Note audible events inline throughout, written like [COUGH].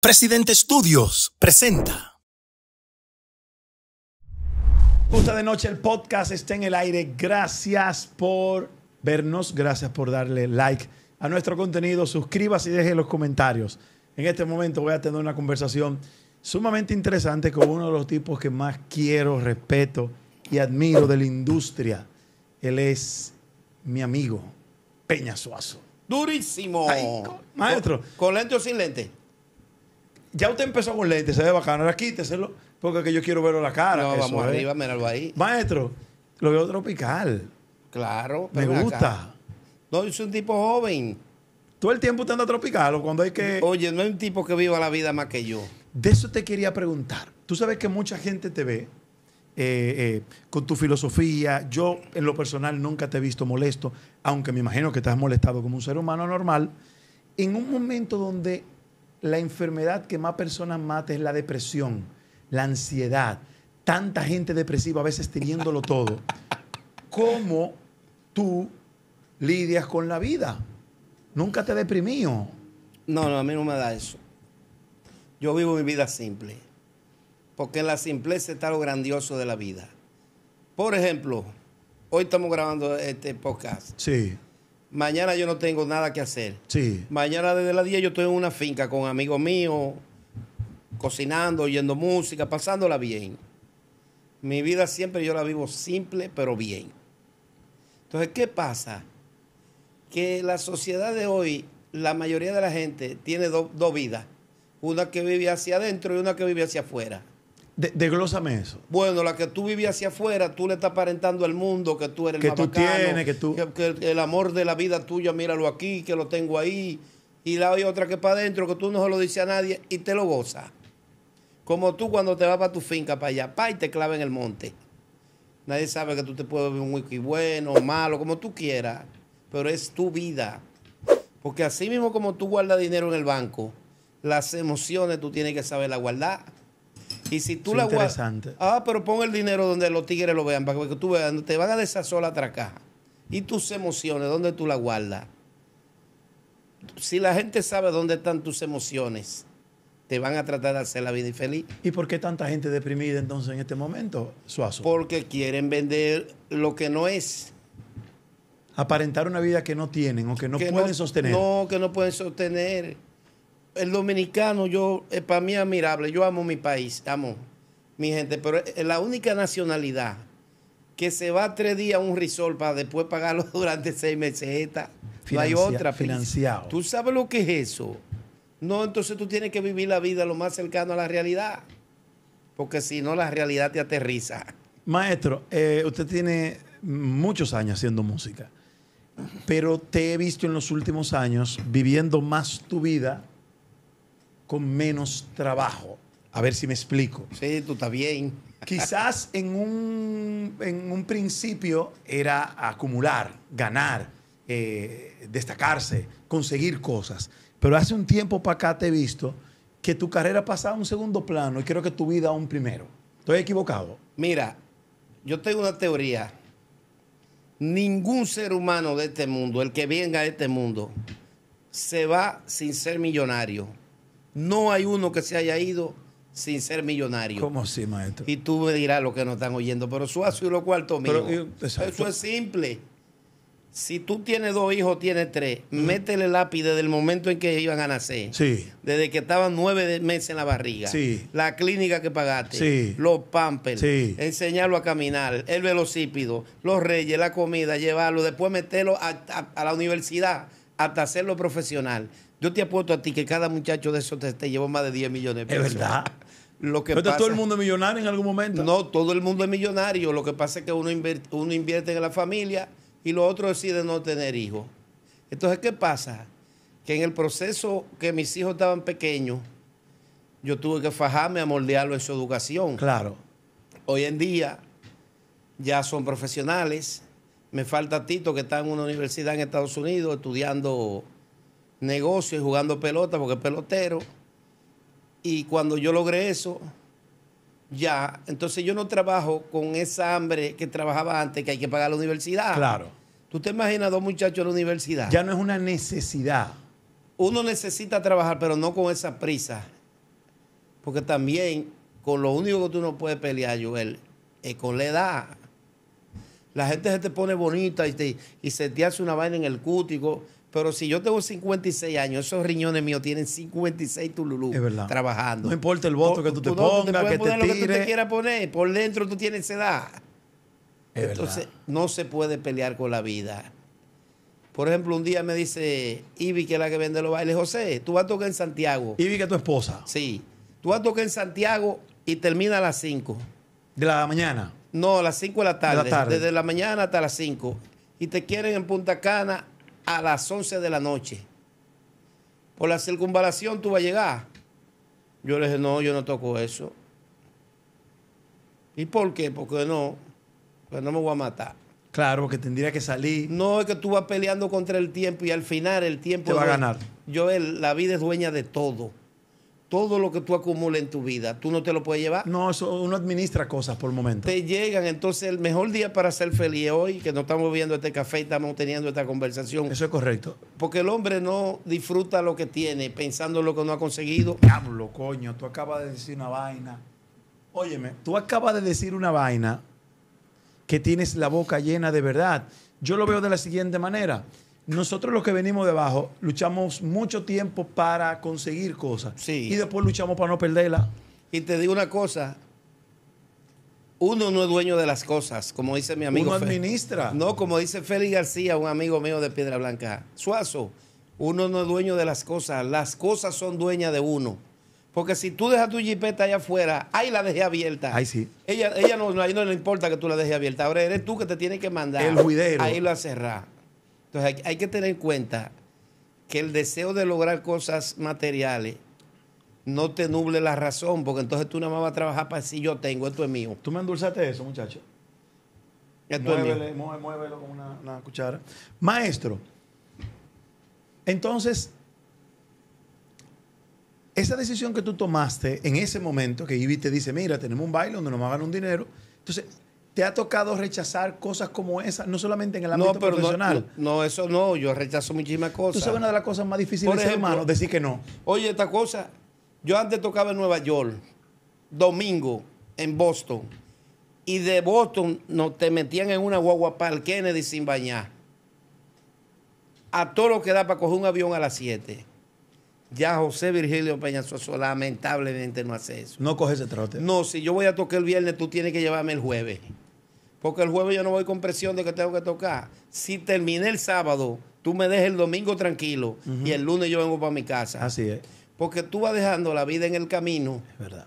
Presidente Estudios presenta. Justa de noche, el podcast está en el aire. Gracias por vernos, gracias por darle like a nuestro contenido. Suscríbase y deje los comentarios. En este momento voy a tener una conversación sumamente interesante con uno de los tipos que más quiero, respeto y admiro de la industria. Él es mi amigo, Peña Suazo. Durísimo. maestro. ¿Con, con lente o sin lente? ya usted empezó con lentes se ve bacano. Ahora quíteselo, porque que yo quiero verlo la cara. No, vamos arriba, míralo ahí. Maestro, lo veo tropical. Claro, pero Me gusta. No, es soy un tipo joven. Todo el tiempo usted anda tropical o cuando hay que. Oye, no hay un tipo que viva la vida más que yo. De eso te quería preguntar. Tú sabes que mucha gente te ve eh, eh, con tu filosofía. Yo, en lo personal, nunca te he visto molesto, aunque me imagino que te has molestado como un ser humano normal. En un momento donde la enfermedad que más personas mata es la depresión, la ansiedad. Tanta gente depresiva a veces teniéndolo todo. ¿Cómo tú lidias con la vida? Nunca te deprimió. No, no, a mí no me da eso. Yo vivo mi vida simple. Porque en la simpleza está lo grandioso de la vida. Por ejemplo, hoy estamos grabando este podcast. Sí mañana yo no tengo nada que hacer. Sí. Mañana desde la 10 yo estoy en una finca con amigos míos, cocinando, oyendo música, pasándola bien. Mi vida siempre yo la vivo simple, pero bien. Entonces, ¿qué pasa? Que la sociedad de hoy, la mayoría de la gente tiene dos vidas. Una que vive hacia adentro y una que vive hacia afuera. De, deglósame eso. Bueno, la que tú vivías hacia afuera, tú le estás aparentando al mundo que tú eres que el Que tú tienes, que tú que, el amor de la vida tuya, míralo aquí, que lo tengo ahí. Y la hay otra que para adentro, que tú no se lo dices a nadie y te lo goza. Como tú cuando te vas para tu finca, para allá, pa, y te clava en el monte. Nadie sabe que tú te puedes beber un wiki bueno, malo, como tú quieras. Pero es tu vida. Porque así mismo como tú guardas dinero en el banco, las emociones tú tienes que saberlas guardar y si tú la Guardas, ah, pero pon el dinero donde los tigres lo vean, para que tú veas, te van a desasolar la caja. Y tus emociones, ¿dónde tú la guardas? Si la gente sabe dónde están tus emociones, te van a tratar de hacer la vida infeliz. ¿Y por qué tanta gente deprimida entonces en este momento, Suazo? Porque quieren vender lo que no es. Aparentar una vida que no tienen o que no pueden sostener. No, que no pueden sostener el dominicano, yo, eh, para mí es admirable. Yo amo mi país, amo mi gente, pero eh, la única nacionalidad que se va tres días a un resort para después pagarlo [LAUGHS] durante seis meses, esta, no hay otra. Financiado. ¿Tú sabes lo que es eso? No, entonces tú tienes que vivir la vida lo más cercano a la realidad, porque si no, la realidad te aterriza. Maestro, eh, usted tiene muchos años haciendo música, pero te he visto en los últimos años viviendo más tu vida con menos trabajo. A ver si me explico. Sí, tú estás bien. Quizás en un, principio era acumular, ganar, eh, destacarse, conseguir cosas. Pero hace un tiempo para acá te he visto que tu carrera pasaba a un segundo plano y creo que tu vida a un primero. ¿Estoy equivocado? Mira, yo tengo una teoría. Ningún ser humano de este mundo, el que venga a este mundo, se va sin ser millonario. No hay uno que se haya ido sin ser millonario. ¿Cómo así, maestro? Y tú me dirás lo que nos están oyendo, pero Suazo y lo cuarto mío. Eh, Eso es simple. Si tú tienes dos hijos, tienes tres, mm. métele lápiz desde el momento en que iban a nacer. Sí. Desde que estaban nueve meses en la barriga. Sí. La clínica que pagaste. Sí. Los pampers. Sí. Enseñarlo a caminar. El velocípido. Los reyes, la comida, llevarlo. Después meterlo a, a la universidad hasta hacerlo profesional. Yo te apuesto a ti que cada muchacho de esos te, llevó más de 10 millones de pesos. Es verdad. [LAUGHS] Lo que Pero todo el mundo es millonario en algún momento. No, todo el mundo es millonario. Lo que pasa es que uno uno invierte en la familia y los otros deciden no tener hijos. Entonces, ¿qué pasa? Que en el proceso que mis hijos estaban pequeños, yo tuve que fajarme a moldearlo en su educación. Claro. Hoy en día ya son profesionales. Me falta Tito, que está en una universidad en Estados Unidos estudiando negocio y jugando pelota porque es pelotero. Y cuando yo logré eso, ya, entonces yo no trabajo con esa hambre que trabajaba antes, que hay que pagar la universidad. Claro. ¿Tú te imaginas dos muchachos en la universidad? Ya no es una necesidad. Uno necesita trabajar, pero no con esa prisa. Porque también con lo único que tú no puedes pelear, Joel, es con la edad. La gente se te pone bonita y, y se te hace una vaina en el cútico pero si yo tengo 56 años, esos riñones míos tienen 56 tululú trabajando. No importa el voto que tú, te pongas, que poner te tire. lo que tú te quieras poner. Por dentro tú tienes edad. Es Entonces, no se puede pelear con la vida. Por ejemplo, un día me dice Ivi, que es la que vende los bailes, José, tú vas a tocar en Santiago. Ivi, que es tu esposa. Sí. Tú vas a tocar en Santiago y termina a las 5. ¿De la mañana? No, a las 5 De la tarde. Desde la mañana hasta las 5. Y te quieren en Punta Cana a las 11 de la noche. Por la circunvalación tú vas a llegar. Yo le dije, no, yo no toco eso. ¿Y por qué? Porque no, pues no me voy a matar. Claro, porque tendría que salir. No, es que tú vas peleando contra el tiempo y al final el tiempo... Te va a ganar. Yo, la vida es dueña de todo todo lo que tú acumules en tu vida, tú no te lo puedes llevar. No, eso uno administra cosas por momento. Te llegan, entonces el mejor día para ser feliz es hoy, que no estamos viendo este café y estamos teniendo esta conversación. Eso es correcto. Porque el hombre no disfruta lo que tiene pensando en lo que no ha conseguido. Diablo, coño, tú acabas de decir una vaina. Óyeme, tú acabas de decir una vaina que tienes la boca llena de verdad. Yo lo veo de la siguiente manera nosotros los que venimos de abajo luchamos mucho tiempo para conseguir cosas. Y después luchamos para no perderlas. Y te digo una cosa. Uno no es dueño de las cosas, como dice mi amigo. Uno administra. no, como dice Félix García, un amigo mío de Piedra Blanca. Suazo, uno no es dueño de las cosas. Las cosas son dueñas de uno. Porque si tú dejas tu jipeta allá afuera, ahí la dejé abierta. Ahí sí. Ella, ella no, le importa que tú la dejes abierta. Ahora eres tú que te tienes que mandar. El juidero. Ahí lo cerrar. Entonces hay, que tener en cuenta que el deseo de lograr cosas materiales no te nuble la razón, porque entonces tú no más vas a trabajar para si yo tengo, esto es mío. Tú me endulzaste eso, muchacho. muévelo con una, cuchara. Maestro, entonces, esa decisión que tú tomaste en ese momento, que Ivy te dice, mira, tenemos un baile donde nos van a ganar un dinero, entonces se ha tocado rechazar cosas como esas, no solamente en el ámbito no, profesional? No, eso no, yo rechazo muchísimas cosas. Tú sabes una de las cosas más difíciles de ser decir que no. Oye, esta cosa, yo antes tocaba en Nueva York, domingo, en Boston, y de Boston no te metían en una guagua para Kennedy sin bañar. A todo lo que da para coger un avión a las 7. Ya José Virgilio Peñasoso lamentablemente no hace eso. No coge ese trote. No, si yo voy a tocar el viernes, tú tienes que llevarme el jueves porque el jueves yo no voy con presión de que tengo que tocar. Si terminé el sábado, tú me dejes el domingo tranquilo y el lunes yo vengo para mi casa. Así es. Porque tú vas dejando la vida en el camino. Es verdad.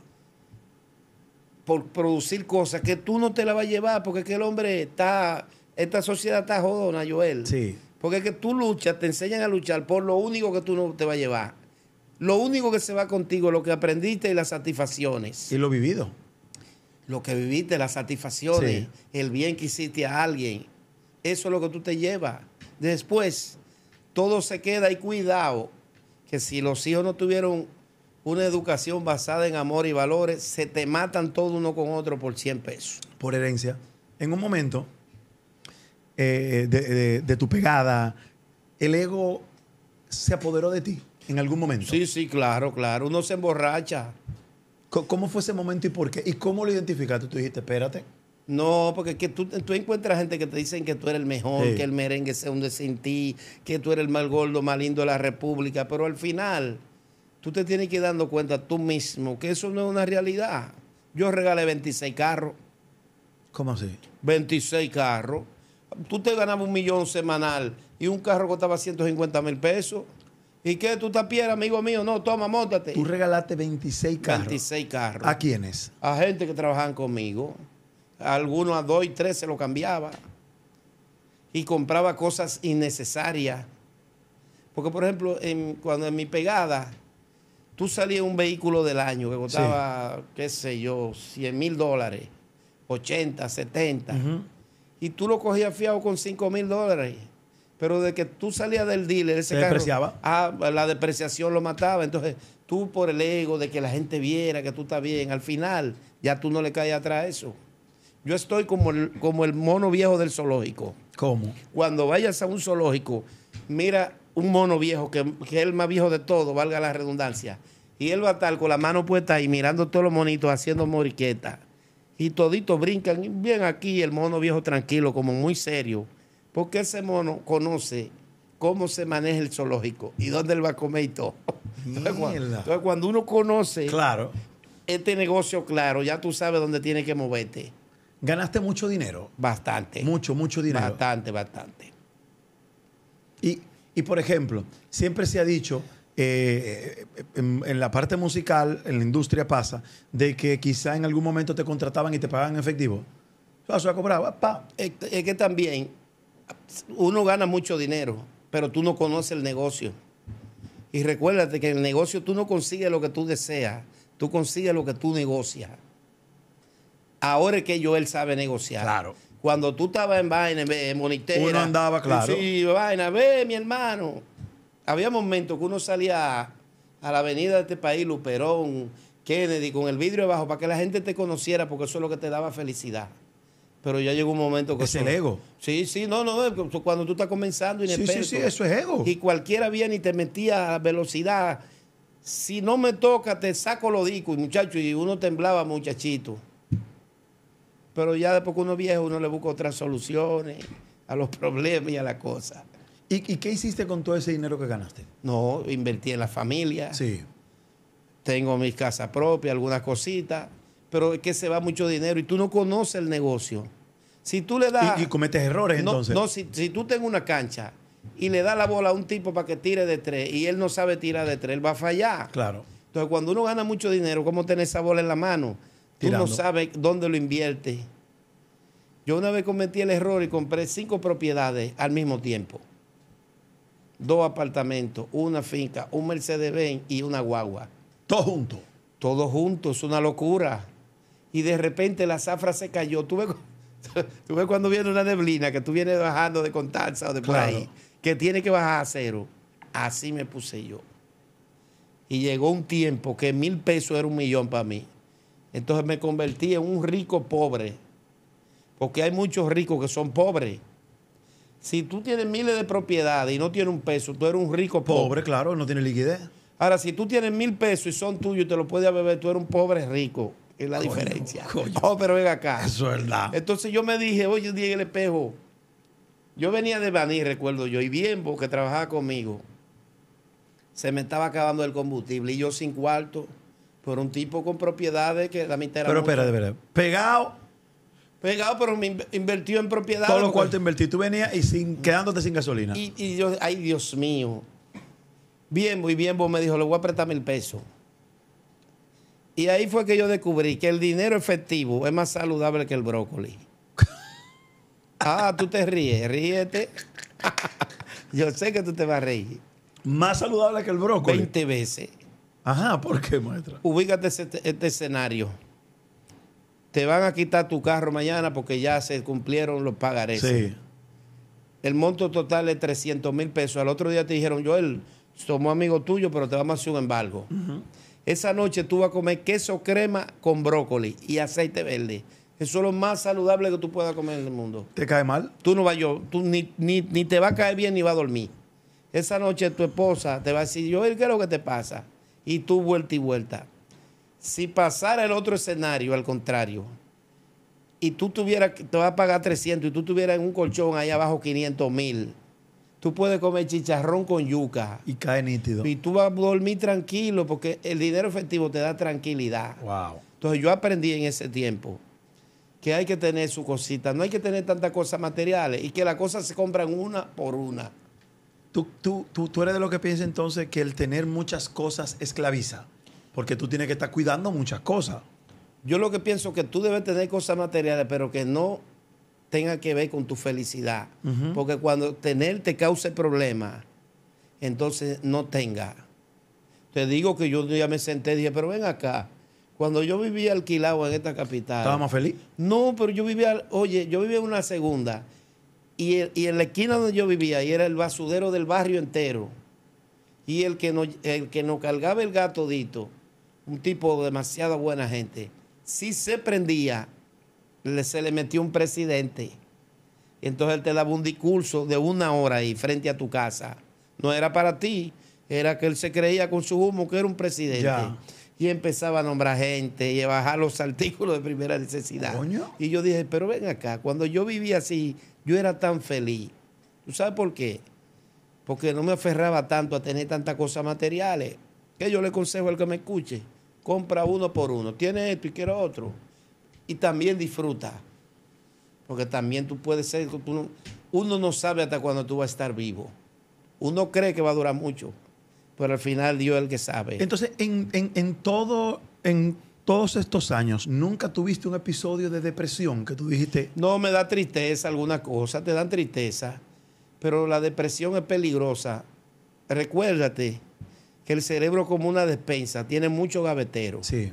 Por producir cosas que tú no te la vas a llevar, porque es que el hombre está, esta sociedad está jodona, Joel. Sí. Porque es que tú luchas, te enseñan a luchar por lo único que tú no te vas a llevar. Lo único que se va contigo, lo que aprendiste y las satisfacciones. Y lo vivido lo que viviste, las satisfacciones, el bien que hiciste a alguien. Eso es lo que tú te llevas. Después, todo se queda y cuidado, que si los hijos no tuvieron una educación basada en amor y valores, se te matan todo uno con otro por 100 pesos. Por herencia. En un momento eh, de tu pegada, el ego se apoderó de ti en algún momento. Sí, sí, claro, claro. Uno se emborracha. ¿Cómo fue ese momento y por qué? ¿Y cómo lo identificaste? Tú dijiste, espérate. No, porque tú, tú, encuentras gente que te dicen que tú eres el mejor, que el merengue se hunde sin ti, que tú eres el mal gordo, más lindo de la República, pero al final tú te tienes que ir dando cuenta tú mismo que eso no es una realidad. Yo regalé 26 carros. ¿Cómo así? 26 carros. Tú te ganabas un millón semanal y un carro costaba 150 mil pesos. ¿Y qué tú piedra, amigo mío? No, toma, montate. Tú regalaste 26 carros. 26 carros. ¿A quiénes? A gente que trabajaban conmigo. algunos a dos y tres se lo cambiaba. Y compraba cosas innecesarias. Porque, por ejemplo, cuando en mi pegada, tú salías un vehículo del año que costaba, qué sé yo, 100 mil dólares, 80, 70. Y tú lo cogías fiado con 5 mil dólares. Pero de que tú salías del dealer, ese carro, Ah, la depreciación lo mataba. Entonces, tú por el ego de que la gente viera que tú estás bien, al final ya tú no le caes atrás a eso. Yo estoy como el, como el mono viejo del zoológico. ¿Cómo? Cuando vayas a un zoológico, mira un mono viejo, que, es el más viejo de todo, valga la redundancia. Y él va a estar con la mano puesta y mirando todos los monitos haciendo moriqueta. Y toditos brincan bien aquí, el mono viejo tranquilo, como muy serio porque ese mono conoce cómo se maneja el zoológico y dónde él va a comer y todo. [LAUGHS] Entonces cuando, uno conoce claro. este negocio, claro, ya tú sabes dónde tiene que moverte. ¿Ganaste mucho dinero? Bastante. Mucho, mucho dinero. Bastante, bastante. Y, por ejemplo, siempre se ha dicho, eh, eh, en, la parte musical, en la industria pasa, de que quizá en algún momento te contrataban y te pagaban en efectivo. Eso se cobraba, pa. es que también uno gana mucho dinero, pero tú no conoces el negocio. Y recuérdate que en el negocio tú no consigues lo que tú deseas, tú consigues lo que tú negocias. Ahora es que Joel sabe negociar. Claro. Cuando tú estabas en vaina, en monitera. Uno andaba, claro. Sí, vaina, ve, mi hermano. Había momentos que uno salía a la avenida de este país, Luperón, Kennedy, con el vidrio abajo, para que la gente te conociera, porque eso es lo que te daba felicidad. Pero ya llegó un momento que... Es el ego. Sí, sí, no, no, eh, cuando tú estás comenzando y Sí, sí, sí, eso es ego. Y cualquiera viene y te metía a velocidad. Si no me toca, te saco los discos, muchacho, y uno temblaba, muchachito. Pero ya después que uno es viejo, uno le busca otras soluciones a los [LAUGHS] problemas y a las cosas. ¿Y, ¿Y qué hiciste con todo ese dinero que ganaste? No, invertí en la familia. Sí. Tengo mi casa propia algunas cositas pero es que se va mucho dinero y tú no conoces el negocio. Si tú le das... Y, cometes errores entonces. No, si, tú tengas una cancha y le das la bola a un tipo para que tire de tres y él no sabe tirar de tres, él va a fallar. Claro. Entonces cuando uno gana mucho dinero, ¿cómo tener esa bola en la mano? Tú no sabes dónde lo invierte Yo una vez cometí el error y compré cinco propiedades al mismo tiempo. Dos apartamentos, una finca, un Mercedes-Benz y una guagua. ¿Todo junto? Todo junto, es una locura y de repente la zafra se cayó. [LAUGHS] Tú ves, cuando viene una neblina, que tú vienes bajando de Contanza o de por ahí, que tiene que bajar a cero. Así me puse yo. Y llegó un tiempo que mil pesos era un millón para mí. Entonces me convertí en un rico pobre. Porque hay muchos ricos que son pobres. Si tú tienes miles de propiedades y no tienes un peso, tú eres un rico pobre. Pobre, claro, no tiene liquidez. Ahora, si tú tienes mil pesos y son tuyos y te lo puedes beber, tú eres un pobre rico. Es la diferencia. Oh, pero venga acá. Eso es verdad. Entonces yo me dije, oye, Diego el espejo. Yo venía de Baní, recuerdo yo, y Bienbo, que trabajaba conmigo, se me estaba acabando el combustible y yo sin cuarto, por un tipo con propiedades que la mitad era. Pero espera, verdad. Pegado Pegado, pero me invirtió en propiedad. Todo lo cual te invertí. Tú venías y sin, quedándote sin gasolina. Y, yo, ay, Dios mío. Bienbo y vos me dijo, le voy a apretar mil pesos. Y ahí fue que yo descubrí que el dinero efectivo es más saludable que el brócoli. [LAUGHS] ah, tú te ríes, ríete. [LAUGHS] yo sé que tú te vas a reír. ¿Más saludable que el brócoli? 20 veces. Ajá, ¿por qué, maestra? Ubícate este, escenario. Te van a quitar tu carro mañana porque ya se cumplieron los pagares Sí. El monto total es 300 mil pesos. Al otro día te dijeron, Joel, somos amigo tuyo pero te vamos a hacer un embargo. Ajá. Esa noche tú vas a comer queso crema con brócoli y aceite verde. Eso es lo más saludable que tú puedas comer en el mundo. ¿Te cae mal? Tú no vas yo, ni, te va a caer bien ni va a dormir. Esa noche tu esposa te va a decir, yo, ¿qué es lo que te pasa? Y tú vuelta y vuelta. Si pasara el otro escenario, al contrario, y tú tuvieras, te va a pagar 300 y tú tuvieras en un colchón ahí abajo 500 mil, Tú puedes comer chicharrón con yuca. Y cae nítido. Y tú vas a dormir tranquilo porque el dinero efectivo te da tranquilidad. Wow. Entonces yo aprendí en ese tiempo que hay que tener su cosita, no hay que tener tantas cosas materiales y que las cosas se compran una por una. Tú, tú, tú, eres de lo que piensas entonces que el tener muchas cosas esclaviza, porque tú tienes que estar cuidando muchas cosas. Yo lo que pienso que tú debes tener cosas materiales, pero que no tenga que ver con tu felicidad. Porque cuando tener te cause problemas, entonces no tenga. Te digo que yo ya me senté y dije, pero ven acá. Cuando yo vivía alquilado en esta capital. ¿Estaba más feliz? No, pero yo vivía, oye, yo vivía en una segunda. Y, en la esquina donde yo vivía, y era el basudero del barrio entero. Y el que nos, el que nos cargaba el gato dito, un tipo de demasiada buena gente, sí se prendía se le metió un presidente. Y entonces él te daba un discurso de una hora ahí frente a tu casa. No era para ti, era que él se creía con su humo que era un presidente. Y empezaba a nombrar gente y a bajar los [LAUGHS] artículos de primera necesidad. Y yo dije, pero ven acá, cuando yo vivía así, yo era tan feliz. ¿Tú sabes por qué? Porque no me aferraba tanto a tener tantas cosas materiales. Que yo le aconsejo al que me escuche, compra uno por uno. Tiene esto y quiero otro y también disfruta. Porque también tú puedes ser, uno no sabe hasta cuándo tú vas a estar vivo. Uno cree que va a durar mucho, pero al final Dios es el que sabe. Entonces, en, todo, en todos estos años, ¿nunca tuviste un episodio de depresión que tú dijiste? No, me da tristeza alguna cosa, te dan tristeza, pero la depresión es peligrosa. Recuérdate que el cerebro como una despensa tiene mucho gavetero. Sí.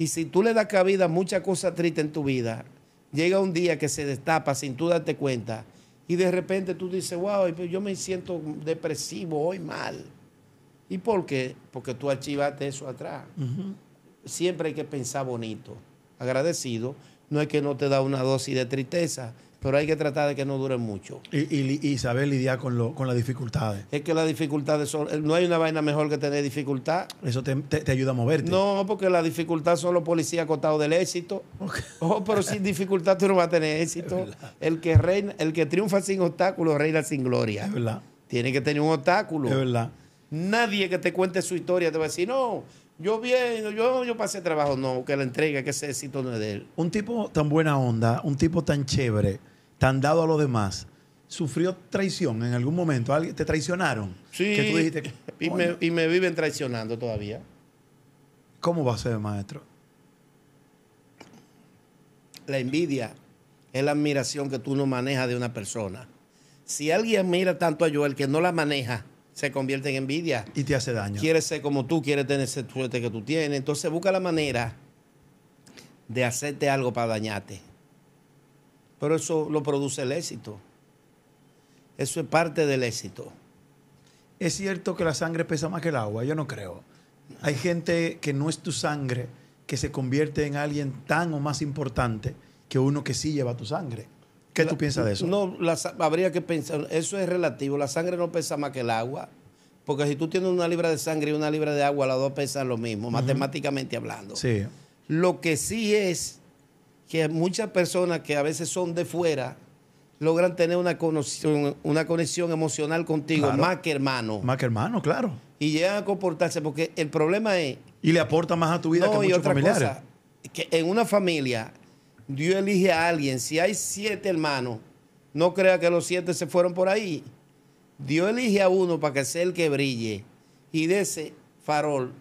Y si tú le das cabida a muchas cosas tristes en tu vida, llega un día que se destapa sin tú darte cuenta y de repente tú dices, wow, yo me siento depresivo hoy mal. ¿Y por qué? Porque tú archivaste eso atrás. Siempre hay que pensar bonito, agradecido. No es que no te da una dosis de tristeza, pero hay que tratar de que no dure mucho. Y, saber lidiar con, las dificultades. Es que las dificultades son. Eh, no hay una vaina mejor que tener dificultad. Eso te, ayuda a moverte. No, porque la dificultad son los policías acotados del éxito. [LAUGHS] Oh, pero sin dificultad tú no vas a tener éxito. El que, reina, el que triunfa sin obstáculos reina sin gloria. Es verdad. Tiene que tener un obstáculo. Es verdad. Nadie que te cuente su historia te va a decir, no, yo bien, yo, yo pasé trabajo, no, que la entrega, que ese éxito no es de él. Un tipo tan buena onda, un tipo tan chévere tan dado a los demás, sufrió traición en algún momento? ¿Alguien te traicionaron? Sí. y, me, y me viven traicionando todavía. ¿Cómo va a ser, maestro? La envidia es la admiración que tú no manejas de una persona. Si alguien mira tanto a el que no la maneja, se convierte en envidia. Y te hace daño. Quiere ser como tú, quiere tener ese suerte que tú tienes. Entonces busca la manera de hacerte algo para dañarte. Pero eso lo produce el éxito. Eso es parte del éxito. Es cierto que la sangre pesa más que el agua, yo no creo. Hay gente que no es tu sangre que se convierte en alguien tan o más importante que uno que sí lleva tu sangre. ¿Qué tú piensas de eso? No, habría que pensar, eso es relativo, la sangre no pesa más que el agua, porque si tú tienes una libra de sangre y una libra de agua, las dos pesan lo mismo, matemáticamente hablando. Sí. Lo que sí es que muchas personas que a veces son de fuera logran tener una conexión, una conexión emocional contigo, más que hermano. Más que hermano, claro. Y llegan a comportarse, porque el problema es... Y le aporta más a tu vida que muchos y otra que en una familia, Dios elige a alguien. Si hay siete hermanos, no crea que los siete se fueron por ahí. Dios elige a uno para que sea el que brille. Y de ese farol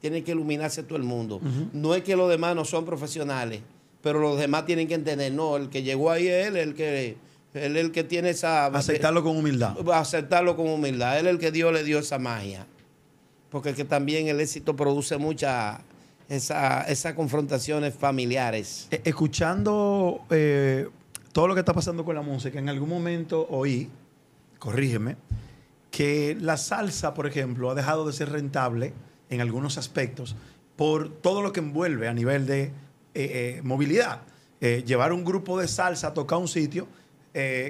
tiene que iluminarse todo el mundo. No es que los demás no son profesionales pero los demás tienen que entender, no, el que llegó ahí es él, el que él el que tiene esa aceptarlo con humildad. Aceptarlo con humildad, él es el que Dios le dio esa magia. Porque que también el éxito produce muchas, esas confrontaciones familiares. E, escuchando eh, todo lo que está pasando con la música, en algún momento oí, corrígeme, que la salsa, por ejemplo, ha dejado de ser rentable en algunos aspectos por todo lo que envuelve a nivel de eh, eh, movilidad. Eh, llevar un grupo de salsa a tocar un sitio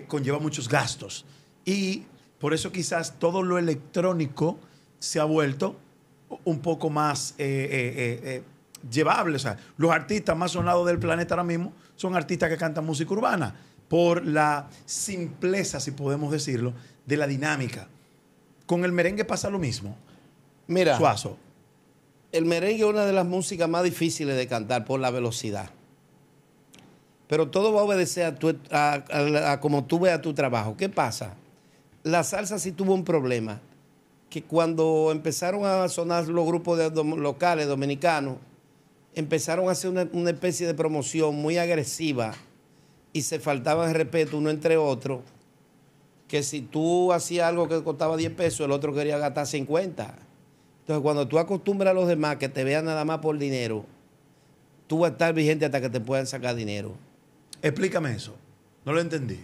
conlleva muchos gastos. Y por eso quizás todo lo electrónico se ha vuelto un poco más llevable. O los artistas más sonados del planeta ahora mismo son artistas que cantan música urbana, por la simpleza, si podemos decirlo, de la dinámica. Con el merengue pasa lo mismo. Mira. Suazo el merengue es una de las músicas más difíciles de cantar por la velocidad. Pero todo va a obedecer a, tu, a, como tú veas tu trabajo. ¿Qué pasa? La salsa sí tuvo un problema, que cuando empezaron a sonar los grupos locales dominicanos, empezaron a hacer una, especie de promoción muy agresiva y se faltaba el respeto uno entre otro, que si tú hacías algo que costaba 10 pesos, el otro quería gastar 50 entonces, cuando tú acostumbras a los demás que te vean nada más por dinero, tú vas a estar vigente hasta que te puedan sacar dinero. Explícame eso. No lo entendí.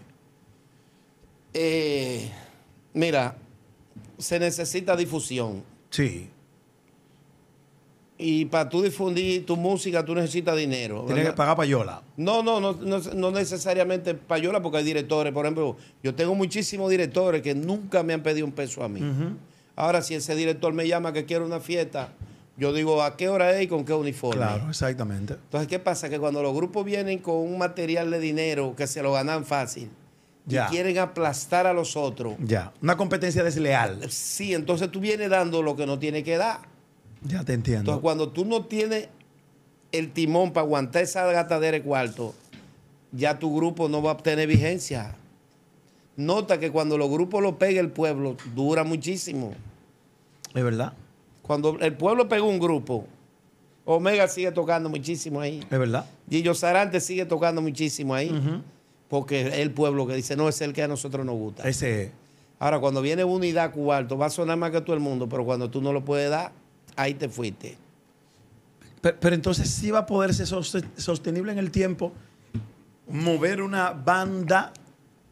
Eh, mira, se necesita difusión. Sí. Y para tú difundir tu música, tú necesitas dinero. Tienes que pagar payola. No, no, no, necesariamente payola, porque hay directores. Por ejemplo, yo tengo muchísimos directores que nunca me han pedido un peso a mí. Ajá. Ahora, si ese director me llama que quiere una fiesta, yo digo, ¿a qué hora es y con qué uniforme? Claro, exactamente. Entonces, ¿qué pasa? Que cuando los grupos vienen con un material de dinero que se lo ganan fácil, y quieren aplastar a los otros. Ya, una competencia desleal. Sí, entonces tú vienes dando lo que no tiene que dar. Ya te entiendo. Entonces, cuando tú no tienes el timón para aguantar esa gata de cuarto, ya tu grupo no va a obtener vigencia. Nota que cuando los grupos lo pega el pueblo, dura muchísimo. Es verdad. Cuando el pueblo pegó un grupo, Omega sigue tocando muchísimo ahí. Es verdad. y Sarante sigue tocando muchísimo ahí. Porque el pueblo que dice, no, es el que a nosotros nos gusta. Ese es. Ahora, cuando viene Unidad cuarto, va a sonar más que todo el mundo, pero cuando tú no lo puedes dar, ahí te fuiste. Pero, pero entonces sí va a poder ser sostenible en el tiempo mover una banda,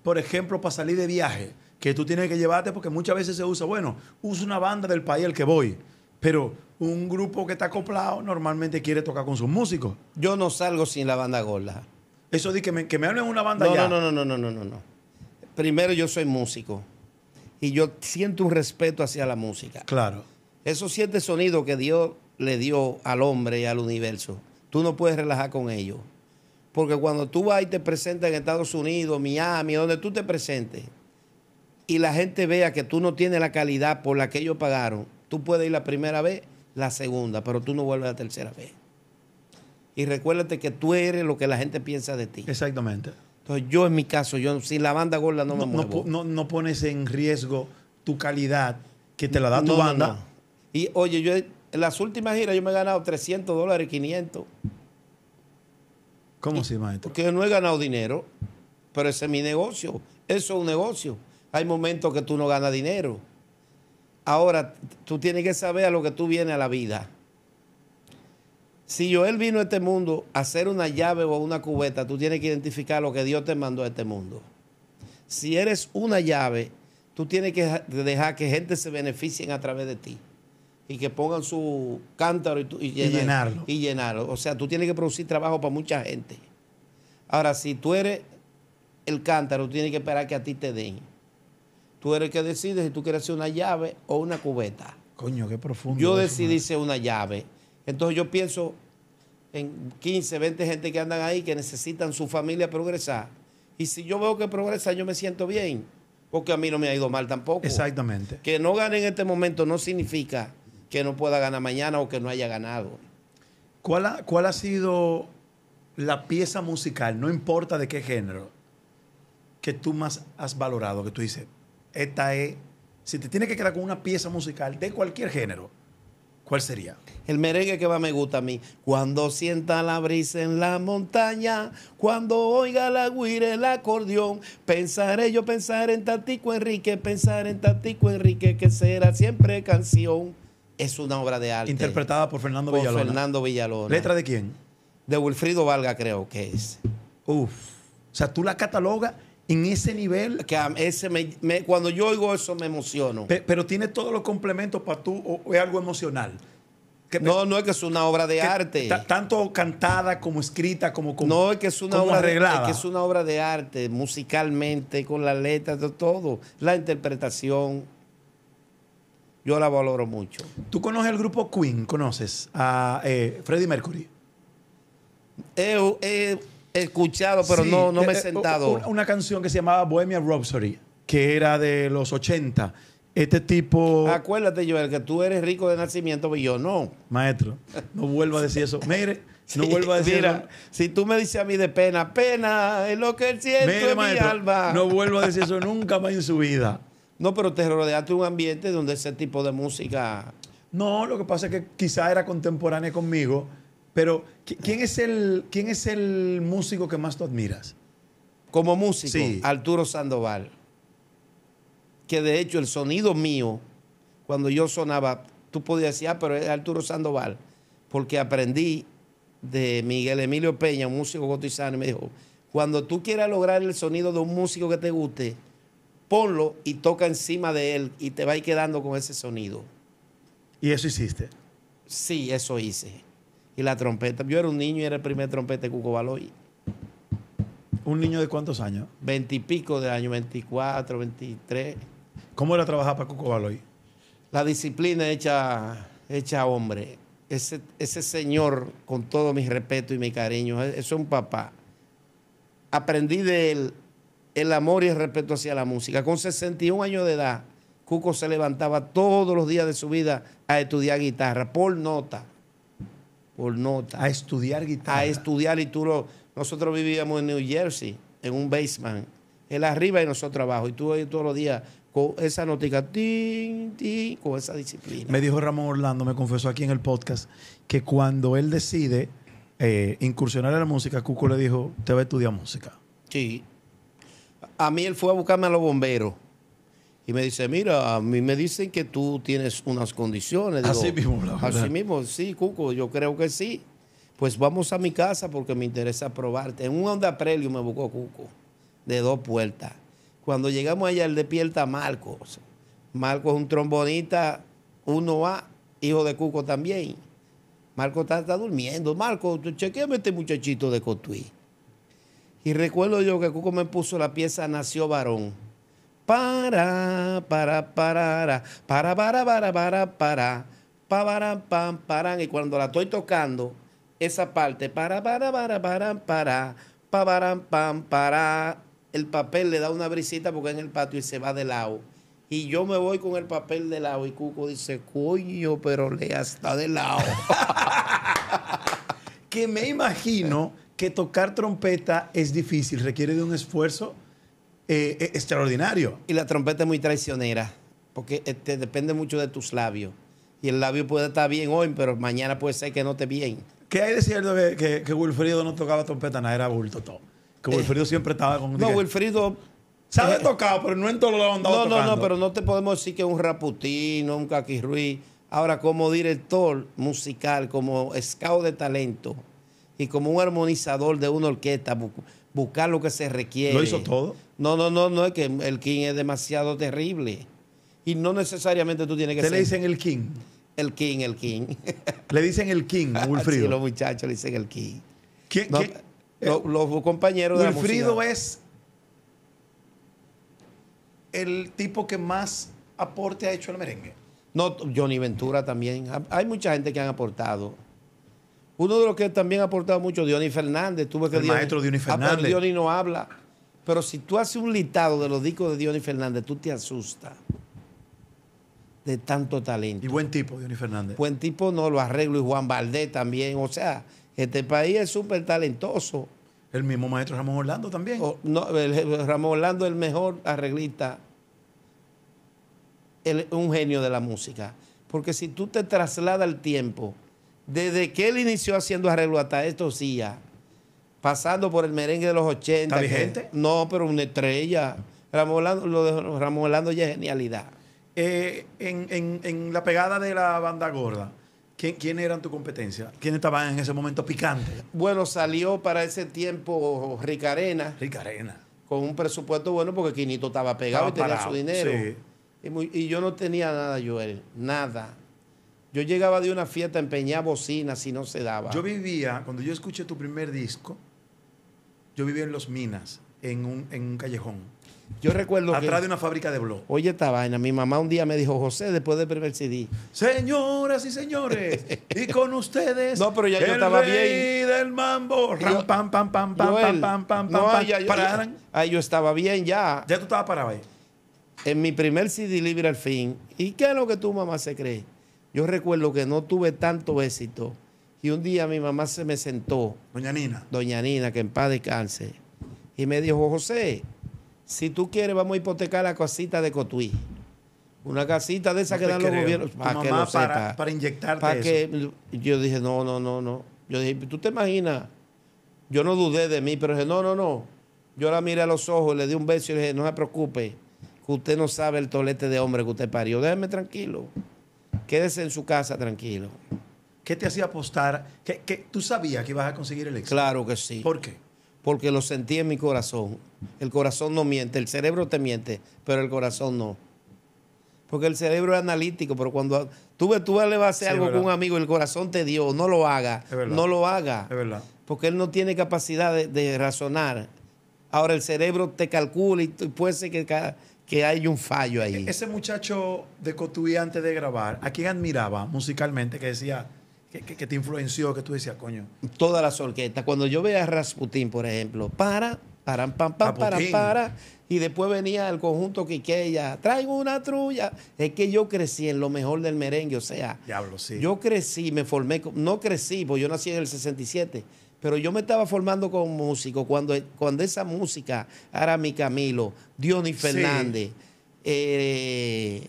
por ejemplo, para salir de viaje que tú tienes que llevarte porque muchas veces se usa, bueno, usa una banda del país al que voy, pero un grupo que está acoplado normalmente quiere tocar con sus músicos. Yo no salgo sin la banda gorda. Eso di que me, que me hablen una banda no, No, no, no, no, no, no, no. Primero yo soy músico y yo siento un respeto hacia la música. Claro. Esos siete sonidos que Dios le dio al hombre y al universo, tú no puedes relajar con ellos. Porque cuando tú vas y te presentas en Estados Unidos, Miami, donde tú te presentes, y la gente vea que tú no tienes la calidad por la que ellos pagaron, tú puedes ir la primera vez, la segunda, pero tú no vuelves la tercera vez. Y recuérdate que tú eres lo que la gente piensa de ti. Exactamente. Entonces yo en mi caso, yo si la banda gorda no, me muevo. No, pones en riesgo tu calidad que te la da tu banda. Y oye, yo en las últimas giras yo me he ganado 300 dólares, 500. ¿Cómo se llama maestro? Porque yo no he ganado dinero, pero ese es mi negocio. Eso es un negocio. Hay momentos que tú no ganas dinero. Ahora, tú tienes que saber a lo que tú vienes a la vida. Si yo él vino a este mundo a hacer una llave o una cubeta, tú tienes que identificar lo que Dios te mandó a este mundo. Si eres una llave, tú tienes que dejar que gente se beneficien a través de ti y que pongan su cántaro y, llenarlo. y llenarlo. O sea, tú tienes que producir trabajo para mucha gente. Ahora, si tú eres el cántaro, tú tienes que esperar que a ti te den. Tú eres el que decides si tú quieres hacer una llave o una cubeta. Coño, qué profundo. Yo decidí hacer una llave. Entonces yo pienso en 15, 20 gente que andan ahí que necesitan su familia progresar. Y si yo veo que progresa, yo me siento bien. Porque a mí no me ha ido mal tampoco. Exactamente. Que no gane en este momento no significa que no pueda ganar mañana o que no haya ganado. ¿Cuál ha, cuál ha sido la pieza musical, no importa de qué género, que tú más has valorado? Que tú dices, esta es, si te tienes que quedar con una pieza musical de cualquier género, ¿cuál sería? El merengue que va me gusta a mí. Cuando sienta la brisa en la montaña, cuando oiga la guira el acordeón, pensaré yo, pensaré en Tatico Enrique, pensar en Tatico Enrique, que será siempre canción. Es una obra de arte. Interpretada por Fernando por Fernando Villalona. ¿Letra de quién? De Wilfrido Valga, creo que es. Uf. O sea, tú la catalogas en ese nivel. Que ese cuando yo oigo eso me emociono. pero tiene todos los complementos para tú, o es algo emocional. no, no es que es una obra de arte. Tanto cantada como escrita, como, como No, es que es una obra arreglada. es que es una obra de arte, musicalmente, con las letras, todo. La interpretación. Yo la valoro mucho. ¿Tú conoces el grupo Queen? ¿Conoces a eh, Freddie Mercury? Eh, eh, escuchado, pero no, no me he eh, eh, sentado. Una, canción que se llamaba Bohemia Rhapsody, que era de los 80. Este tipo. Acuérdate, Joel, que tú eres rico de nacimiento, pero yo no. Maestro, no vuelvo a decir eso. [LAUGHS] Mire, no vuelva a decir Si tú me dices a mí de pena, pena es lo que siento en mi alma. No vuelvo a decir eso nunca más en su vida. No, pero te rodeaste un ambiente donde ese tipo de música. No, lo que pasa es que quizá era contemporánea conmigo pero, ¿quién es, el, ¿quién es el músico que más tú admiras? Como músico, Arturo Sandoval. Que de hecho el sonido mío, cuando yo sonaba, tú podías decir, ah, pero es Arturo Sandoval. Porque aprendí de Miguel Emilio Peña, un músico gotizano, y me dijo, cuando tú quieras lograr el sonido de un músico que te guste, ponlo y toca encima de él y te va a ir quedando con ese sonido. ¿Y eso hiciste? Sí, eso hice y la trompeta. Yo era un niño y era el primer trompeta de Cuco Baloy. ¿Un niño de cuántos años? Veintipico de años, veinticuatro, veintitrés. ¿Cómo era trabajar para Cuco Baloy? La disciplina hecha, hecha hombre. Ese, ese señor, con todo mi respeto y mi cariño, e, es un papá. Aprendí de él el amor y el respeto hacia la música. Con 61 años de edad, Cuco se levantaba todos los días de su vida a estudiar guitarra por nota por nota. A estudiar guitarra. A estudiar y tú lo... Nosotros vivíamos en New Jersey, en un basement. Él arriba y nosotros abajo. Y tú ahí todos los días con esa notica, con esa disciplina. Me dijo Ramón Orlando, me confesó aquí en el podcast, que cuando él decide eh, incursionar en la música, Cuco le dijo, te va a estudiar música. Sí. A mí él fue a buscarme a los bomberos. Y me dice, mira, a mí me dicen que tú tienes unas condiciones. así mismo, Así mismo, sí, Cuco, yo creo que sí. Pues vamos a mi casa porque me interesa probarte. En un Honda Prelio me buscó Cuco, de dos puertas. Cuando llegamos allá, él despierta a Marcos. Marcos es un trombonista, uno a hijo de Cuco también. Marcos está, durmiendo. Marcos, chequeame este muchachito de Cotuí. Y recuerdo yo que Cuco me puso la pieza Nació Varón para, para, para, para, para, para, para, para, para, para, para, y cuando la estoy tocando, esa parte, para, para, para, para, para, para, para, para, el papel le da una brisita porque en el patio y se va de lado. Y yo me voy con el papel de lado y Cuco dice, coño, pero Lea está de lado. que me imagino que tocar trompeta es difícil, requiere de un esfuerzo eh, eh, extraordinario. Y la trompeta es muy traicionera, porque este, depende mucho de tus labios. Y el labio puede estar bien hoy, pero mañana puede ser que no esté bien. ¿Qué hay de cierto que, que, Wilfrido no tocaba trompeta? Nada, era bulto todo. Que eh. Wilfrido siempre estaba con... No, Wilfrido... Sabe tocar, pero no en todos lados No, no, no, pero no te podemos decir que un Raputino, un Kaki Ahora, como director musical, como scout de talento y como un armonizador de una orquesta, buscar lo que se requiere. ¿Lo hizo todo? No, no, no, no, es que el king es demasiado terrible. Y no necesariamente tú tienes que ¿Te ser. le dicen el king? El king, el king. [LAUGHS] Le dicen el king, [LAUGHS] Wilfrido. sí, los muchachos le dicen el king. ¿Quién? Los, compañeros de la es el tipo que más aporte ha hecho el merengue. No, Johnny Ventura también. Hay mucha gente que han aportado. Uno de los que también ha aportado mucho, Dionis Fernández. Tuve que el maestro Dionis ah, Fernández. no habla. Pero si tú haces un litado de los discos de Diony Fernández, tú te asustas de tanto talento. Y buen tipo, Dionis Fernández. Buen tipo, no, lo arreglo. Y Juan Valdés también. O sea, este país es súper talentoso. El mismo maestro Ramón Orlando también. no, Ramón Orlando es el mejor arreglista, un genio de la música. Porque si tú te trasladas el tiempo desde que él inició haciendo arreglo hasta estos días, pasando por el merengue de los 80. ¿Está no, pero una estrella. Ramón Orlando, Ramón Orlando ya es genialidad. Eh, en, la pegada de la banda gorda, ¿quién, ¿quién eran tu competencia? ¿Quién estaba en ese momento picante? Bueno, salió para ese tiempo Ricarena. Ricarena. Con un presupuesto bueno porque Quinito estaba pegado y tenía su dinero. Sí. Y, y, yo no tenía nada, Joel, nada. Yo llegaba de una fiesta, empeñaba bocinas si no se daba. Yo vivía, cuando yo escuché tu primer disco, yo vivía en Los Minas, en un, callejón. Yo recuerdo Atrás de una fábrica de blog. Oye, esta vaina. Mi mamá un día me dijo, José, después del primer CD. Señoras y señores, y con ustedes. [LAUGHS] No, pero ya yo estaba bien. del mambo. pam pam, pam, pam, pam, pam, pam, pam, pam, ya, yo, yo estaba bien ya. Ya tú estabas parado ahí. En mi primer CD libre al fin. ¿Y qué es lo que tu mamá se cree? Yo recuerdo que no tuve tanto éxito. Y un día mi mamá se me sentó. Doña Nina. Doña Nina, que en paz descanse. Y me dijo, José, si tú quieres, vamos a hipotecar la casita de Cotuí. Una casita de esa que dan los gobiernos. para que lo Para, inyectarte. Yo dije, no, no, no, no. Yo dije, ¿tú te imaginas? Yo no dudé de mí, pero dije, no, no, no. Yo la miré a los ojos, le di un beso y le dije, no se preocupe, que usted no sabe el tolete de hombre que usted parió. Déjeme tranquilo. Quédese en su casa tranquilo. ¿Qué te hacía apostar? que tú sabías que ibas a conseguir el éxito? Claro que sí. ¿Por qué? Porque lo sentí en mi corazón. El corazón no miente, el cerebro te miente, pero el corazón no. Porque el cerebro es analítico, pero cuando tú, tú le vas a hacer algo con un amigo y el corazón te dio, no lo haga, no lo haga. Es verdad. Porque él no tiene capacidad de, razonar. Ahora el cerebro te calcula y, puede ser que, que hay un fallo ahí. ese muchacho de Cotuí antes de grabar, ¿a quién admiraba musicalmente que decía, que, te influenció, que tú decías, coño? Todas las orquestas. Cuando yo veía a Rasputín, por ejemplo, para, para, pam, pam, para, para, y después venía el conjunto Quiqueya, traigo una trulla. Es que yo crecí en lo mejor del merengue, o sea. Diablo, sí. Yo crecí, me formé, no crecí, porque yo nací en el 67 pero yo me estaba formando con músico cuando, cuando esa música, mi Camilo, Dionis Fernández, eh,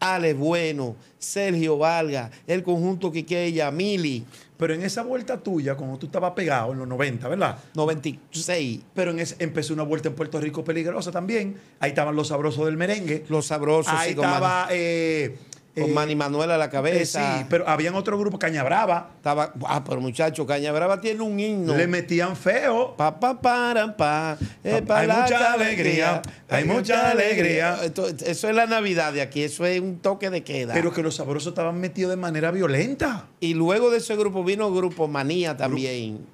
Ale Bueno, Sergio Valga, el conjunto Quiqueya, Mili. Pero en esa vuelta tuya, cuando tú estabas pegado en los 90, ¿verdad? 96. Pero en empezó una vuelta en Puerto Rico peligrosa también. Ahí estaban los sabrosos del merengue. Los sabrosos. Ahí estaba eh, con eh, Manny Manuel a la eh, cabeza. sí, pero habían otro grupo, Caña Brava. Estaba, ah, pero muchachos, Caña Brava tiene un himno. Le metían feo. Pa, pa, pa. hay mucha alegría, hay mucha alegría. eso es la Navidad de aquí, eso es un toque de queda. Pero que los sabrosos estaban metidos de manera violenta. Y luego de ese grupo vino el Grupo Manía también.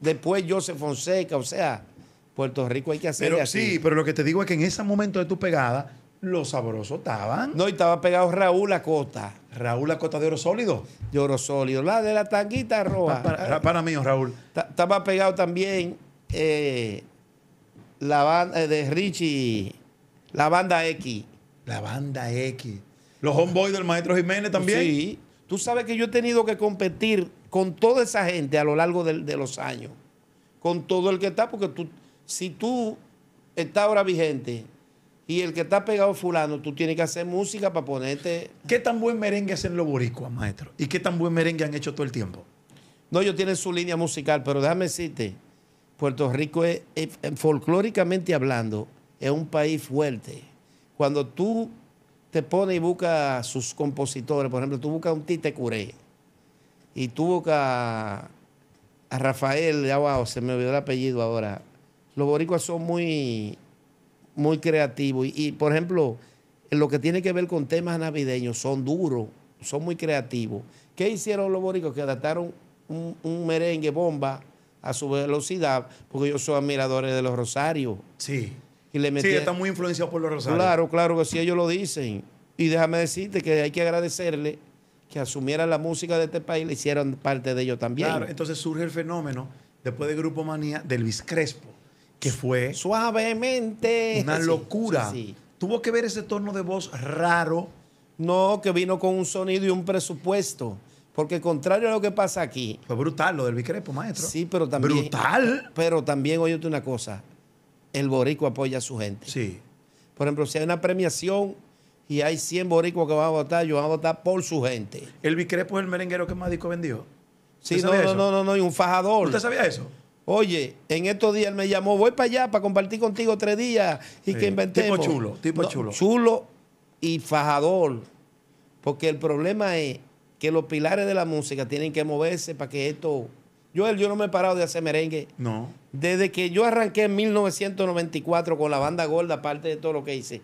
Después José Fonseca, o sea, Puerto Rico hay que hacer pero, Sí, pero lo que te digo es que en ese momento de tu pegada lo sabroso estaban. No, y estaba pegado Raúl Acota. Raúl Acota de oro sólido. De oro sólido. La de la tanguita roja. Para, mí, Raúl. Estaba pegado también eh, la banda eh, de Richie, la banda X. La banda X. Los homeboys del maestro Jiménez también. Sí. Tú sabes que yo he tenido que competir con toda esa gente a lo largo de, de los años. Con todo el que está, porque tú, si tú estás ahora vigente, y el que está pegado fulano, tú tienes que hacer música para ponerte. ¿Qué tan buen merengue hacen los boricuas, maestro? ¿Y qué tan buen merengue han hecho todo el tiempo? No, ellos tienen su línea musical, pero déjame decirte, Puerto Rico es, eh, folclóricamente hablando, es un país fuerte. Cuando tú te pones y buscas sus compositores, por ejemplo, tú buscas a un Tite Curé y tú buscas a Rafael, ya se me olvidó el apellido ahora. Los boricuas son muy muy creativo Y, por ejemplo, lo que tiene que ver con temas navideños, son duros, son muy creativos. ¿Qué hicieron los boricos? Que adaptaron un, merengue bomba a su velocidad, porque yo son admiradores de los Rosarios. Sí. Y le Sí, están muy influenciados por los Rosarios. Claro, claro que si ellos lo dicen. Y déjame decirte que hay que agradecerle que asumieran la música de este país, le hicieron parte de ellos también. Claro, entonces surge el fenómeno, después del Grupo Manía, del Crespo que fue... Suavemente. Una locura. Tuvo que ver ese tono de voz raro. No, que vino con un sonido y un presupuesto. Porque contrario a lo que pasa aquí. Fue brutal lo del bicrepo maestro. Sí, pero también. ¡Brutal! Pero también, oye una cosa. El borico apoya a su gente. Sí. Por ejemplo, si hay una premiación y hay 100 boricuas que van a votar, yo voy a votar por su gente. El bicrepo es el merenguero que más disco vendió. Sí, no, no, no, no, no, y un fajador. ¿Usted sabía eso? Oye, en estos días él me llamó, voy para allá para compartir contigo tres días y que inventemos. Tipo chulo, tipo chulo. Chulo y fajador. Porque el problema es que los pilares de la música tienen que moverse para que esto. Yo, yo no me he parado de hacer merengue. No. Desde que yo arranqué en 1994 con la banda gorda, aparte de todo lo que hice,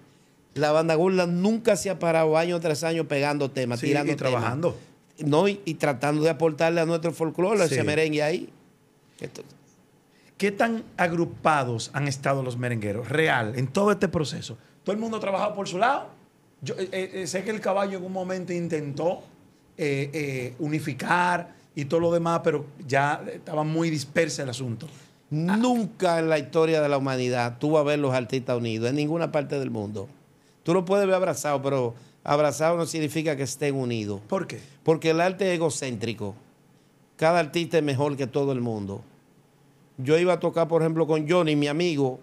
la banda gorda nunca se ha parado año tras año pegando temas, sí, y trabajando. No, y, tratando de aportarle a nuestro folclore, ese merengue ahí. Esto... ¿Qué tan agrupados han estado los merengueros? Real, en todo este proceso. ¿Todo el mundo ha trabajado por su lado? Yo eh, eh, eh, sé que el caballo en un momento intentó unificar y todo lo demás, pero ya estaba muy disperso el asunto. Ah. Nunca en la historia de la humanidad tuvo a ver los artistas unidos, en ninguna parte del mundo. Tú lo puedes ver abrazado, pero abrazado no significa que estén unidos. ¿Por qué? Porque el arte es egocéntrico. Cada artista es mejor que todo el mundo yo iba a tocar, por ejemplo, con Johnny, mi amigo,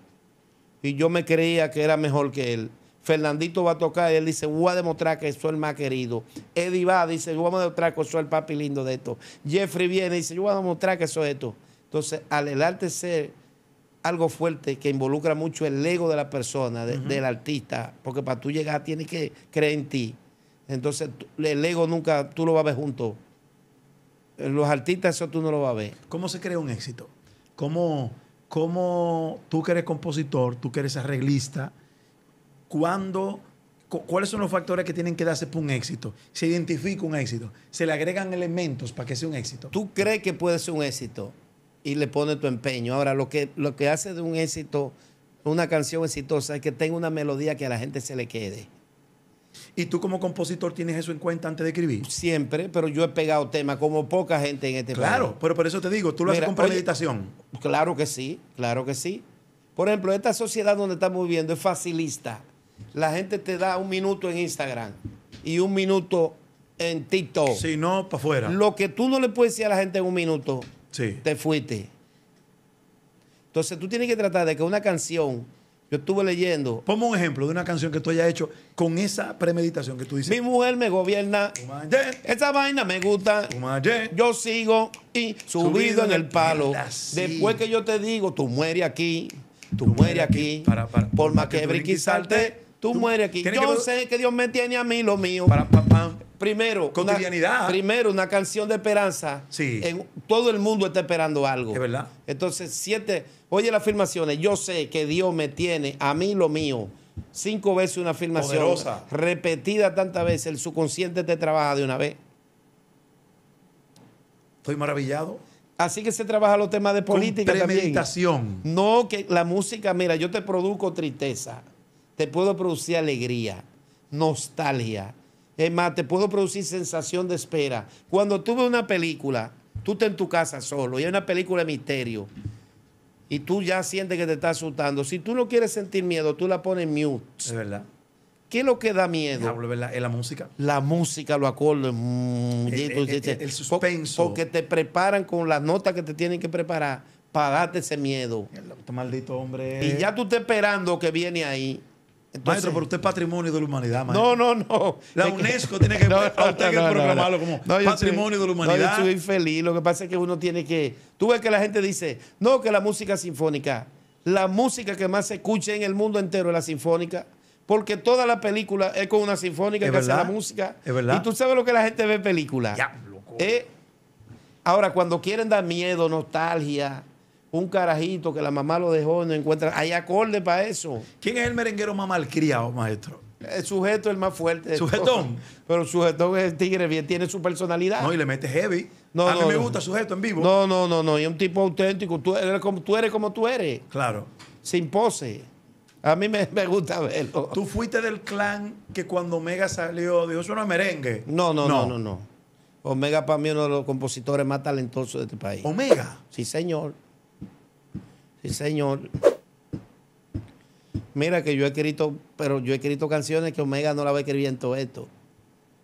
y yo me creía que era mejor que él. Fernandito va a tocar y él dice, voy a demostrar que soy el más querido. Eddie va, dice, voy a demostrar que soy el papi lindo de esto. Jeffrey viene y dice, yo voy a demostrar que soy esto. Entonces, al el arte ser algo fuerte que involucra mucho el ego de la persona, del artista, porque para tú llegar tienes que creer en ti. Entonces, el ego nunca tú lo vas a ver junto. Los artistas eso tú no lo vas a ver. ¿Cómo se crea un éxito? ¿Cómo, tú que eres compositor, tú que eres arreglista, ¿Cuáles son los factores que tienen que darse para un éxito? Se identifica un éxito. Se le agregan elementos para que sea un éxito. Tú crees que puede ser un éxito y le pones tu empeño. Ahora, lo que, lo que hace de un éxito, una canción exitosa, es que tenga una melodía que a la gente se le quede. ¿Y tú como compositor tienes eso en cuenta antes de escribir? Siempre, pero yo he pegado temas como poca gente en este claro, país. Claro, pero por eso te digo, tú lo haces con premeditación. claro que sí, claro que sí. Por ejemplo, esta sociedad donde estamos viviendo es facilista. La gente te da un minuto en Instagram y un minuto en TikTok. Si no, para afuera. Lo que tú no le puedes decir a la gente en un minuto, sí. te fuiste. Entonces tú tienes que tratar de que una canción yo estuve leyendo. Pongo un ejemplo de una canción que tú hayas hecho con esa premeditación que tú dices. Mi mujer me gobierna. Esa vaina me gusta. Yo sigo y subido, en el palo. Ah, Después que yo te digo, tú mueres aquí, tú, mueres aquí. por más que, salte Tú, mueres aquí. Yo sé que Dios me tiene a mí lo mío. Primero, cotidianidad. Una, primero, una canción de esperanza. Sí. En, todo el mundo está esperando algo. Es verdad. Entonces, siete, oye las afirmaciones. Yo sé que Dios me tiene a mí lo mío. Cinco veces una afirmación. Repetida tantas veces, el subconsciente te trabaja de una vez. Estoy maravillado. Así que se trabaja los temas de política también. premeditación. No, que la música, mira, yo te produzco tristeza te puedo producir alegría, nostalgia. Es más, te puedo producir sensación de espera. Cuando tú ves una película, tú estás en tu casa solo y hay una película de misterio y tú ya sientes que te está asustando. Si tú no quieres sentir miedo, tú la pones mute. Es verdad. ¿Qué es lo que da miedo? la música? La música, lo acuerdo, mm, eh, eh, eh, el, suspenso. Porque te preparan con las notas que te tienen que preparar para darte ese miedo. Este maldito hombre. Y ya tú estás esperando que viene ahí maestro, pero usted es patrimonio de la humanidad, No, no, no. La UNESCO tiene que, programarlo como patrimonio de la humanidad. yo estoy feliz. Lo que pasa es que uno tiene que. Tú ves que la gente dice, no, que la música sinfónica. La música que más se escucha en el mundo entero es la sinfónica. Porque toda la película es con una sinfónica que hace la música. Es verdad. Y tú sabes lo que la gente ve en películas. Ya, loco. Eh, ahora, cuando quieren dar miedo, nostalgia, un carajito que la mamá lo dejó, no encuentra. Hay acorde para eso. ¿Quién es el merenguero más malcriado, maestro? El sujeto es el más fuerte. ¿Sujetón? Pero el sujetón es el tigre, bien, tiene su personalidad. No, y le mete heavy. No, a mí me gusta sujeto en vivo. No, no, no, no. Y es un tipo auténtico. Tú eres como tú eres. Claro. Sin pose. A mí me, gusta verlo. Tú fuiste del clan que cuando Omega salió dijo, suena merengue. No, no, no, no, no. no. Omega para mí uno de los compositores más talentosos de este país. ¿Omega? Sí, señor. Sí, señor. Mira que yo he escrito, pero yo he escrito canciones que Omega no la va a escribir en todo esto.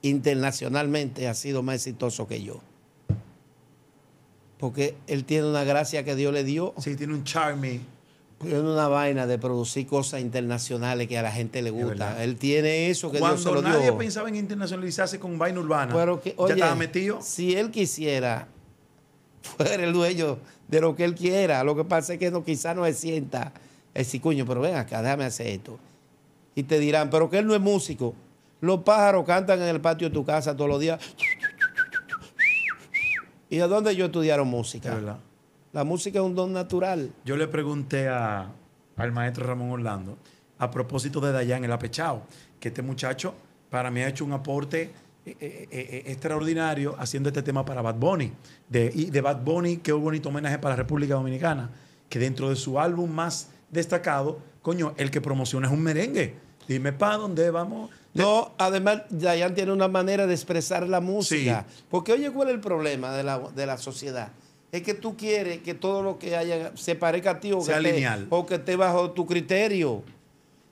Internacionalmente ha sido más exitoso que yo. Porque él tiene una gracia que Dios le dio. Sí, tiene un charme. Tiene una vaina de producir cosas internacionales que a la gente le gusta. Él tiene eso que Cuando Dios se lo nadie pensaba en internacionalizarse con vaina urbana. Pero que, ya estaba metido. Si él quisiera, [LAUGHS] fuera el dueño de lo que él quiera. Lo que pasa es que no, quizá no se sienta el eh, cicuño, pero ven acá, déjame hacer esto. Y te dirán, pero que él no es músico. Los pájaros cantan en el patio de tu casa todos los días. ¿Y a dónde yo estudiaron música? La música es un don natural. Yo le pregunté al maestro Ramón Orlando a propósito de Dayan el Apechao, que este muchacho para mí ha hecho un aporte eh, eh, eh, extraordinario haciendo este tema para Bad Bunny. De, y de Bad Bunny, un bonito homenaje para la República Dominicana, que dentro de su álbum más destacado, coño, el que promociona es un merengue. Dime para dónde vamos. No, además, Dayan tiene una manera de expresar la música. Porque, oye, ¿cuál es el problema de la, sociedad? es que tú quieres que todo lo que haya se parezca a ti o, sea o que esté bajo tu criterio.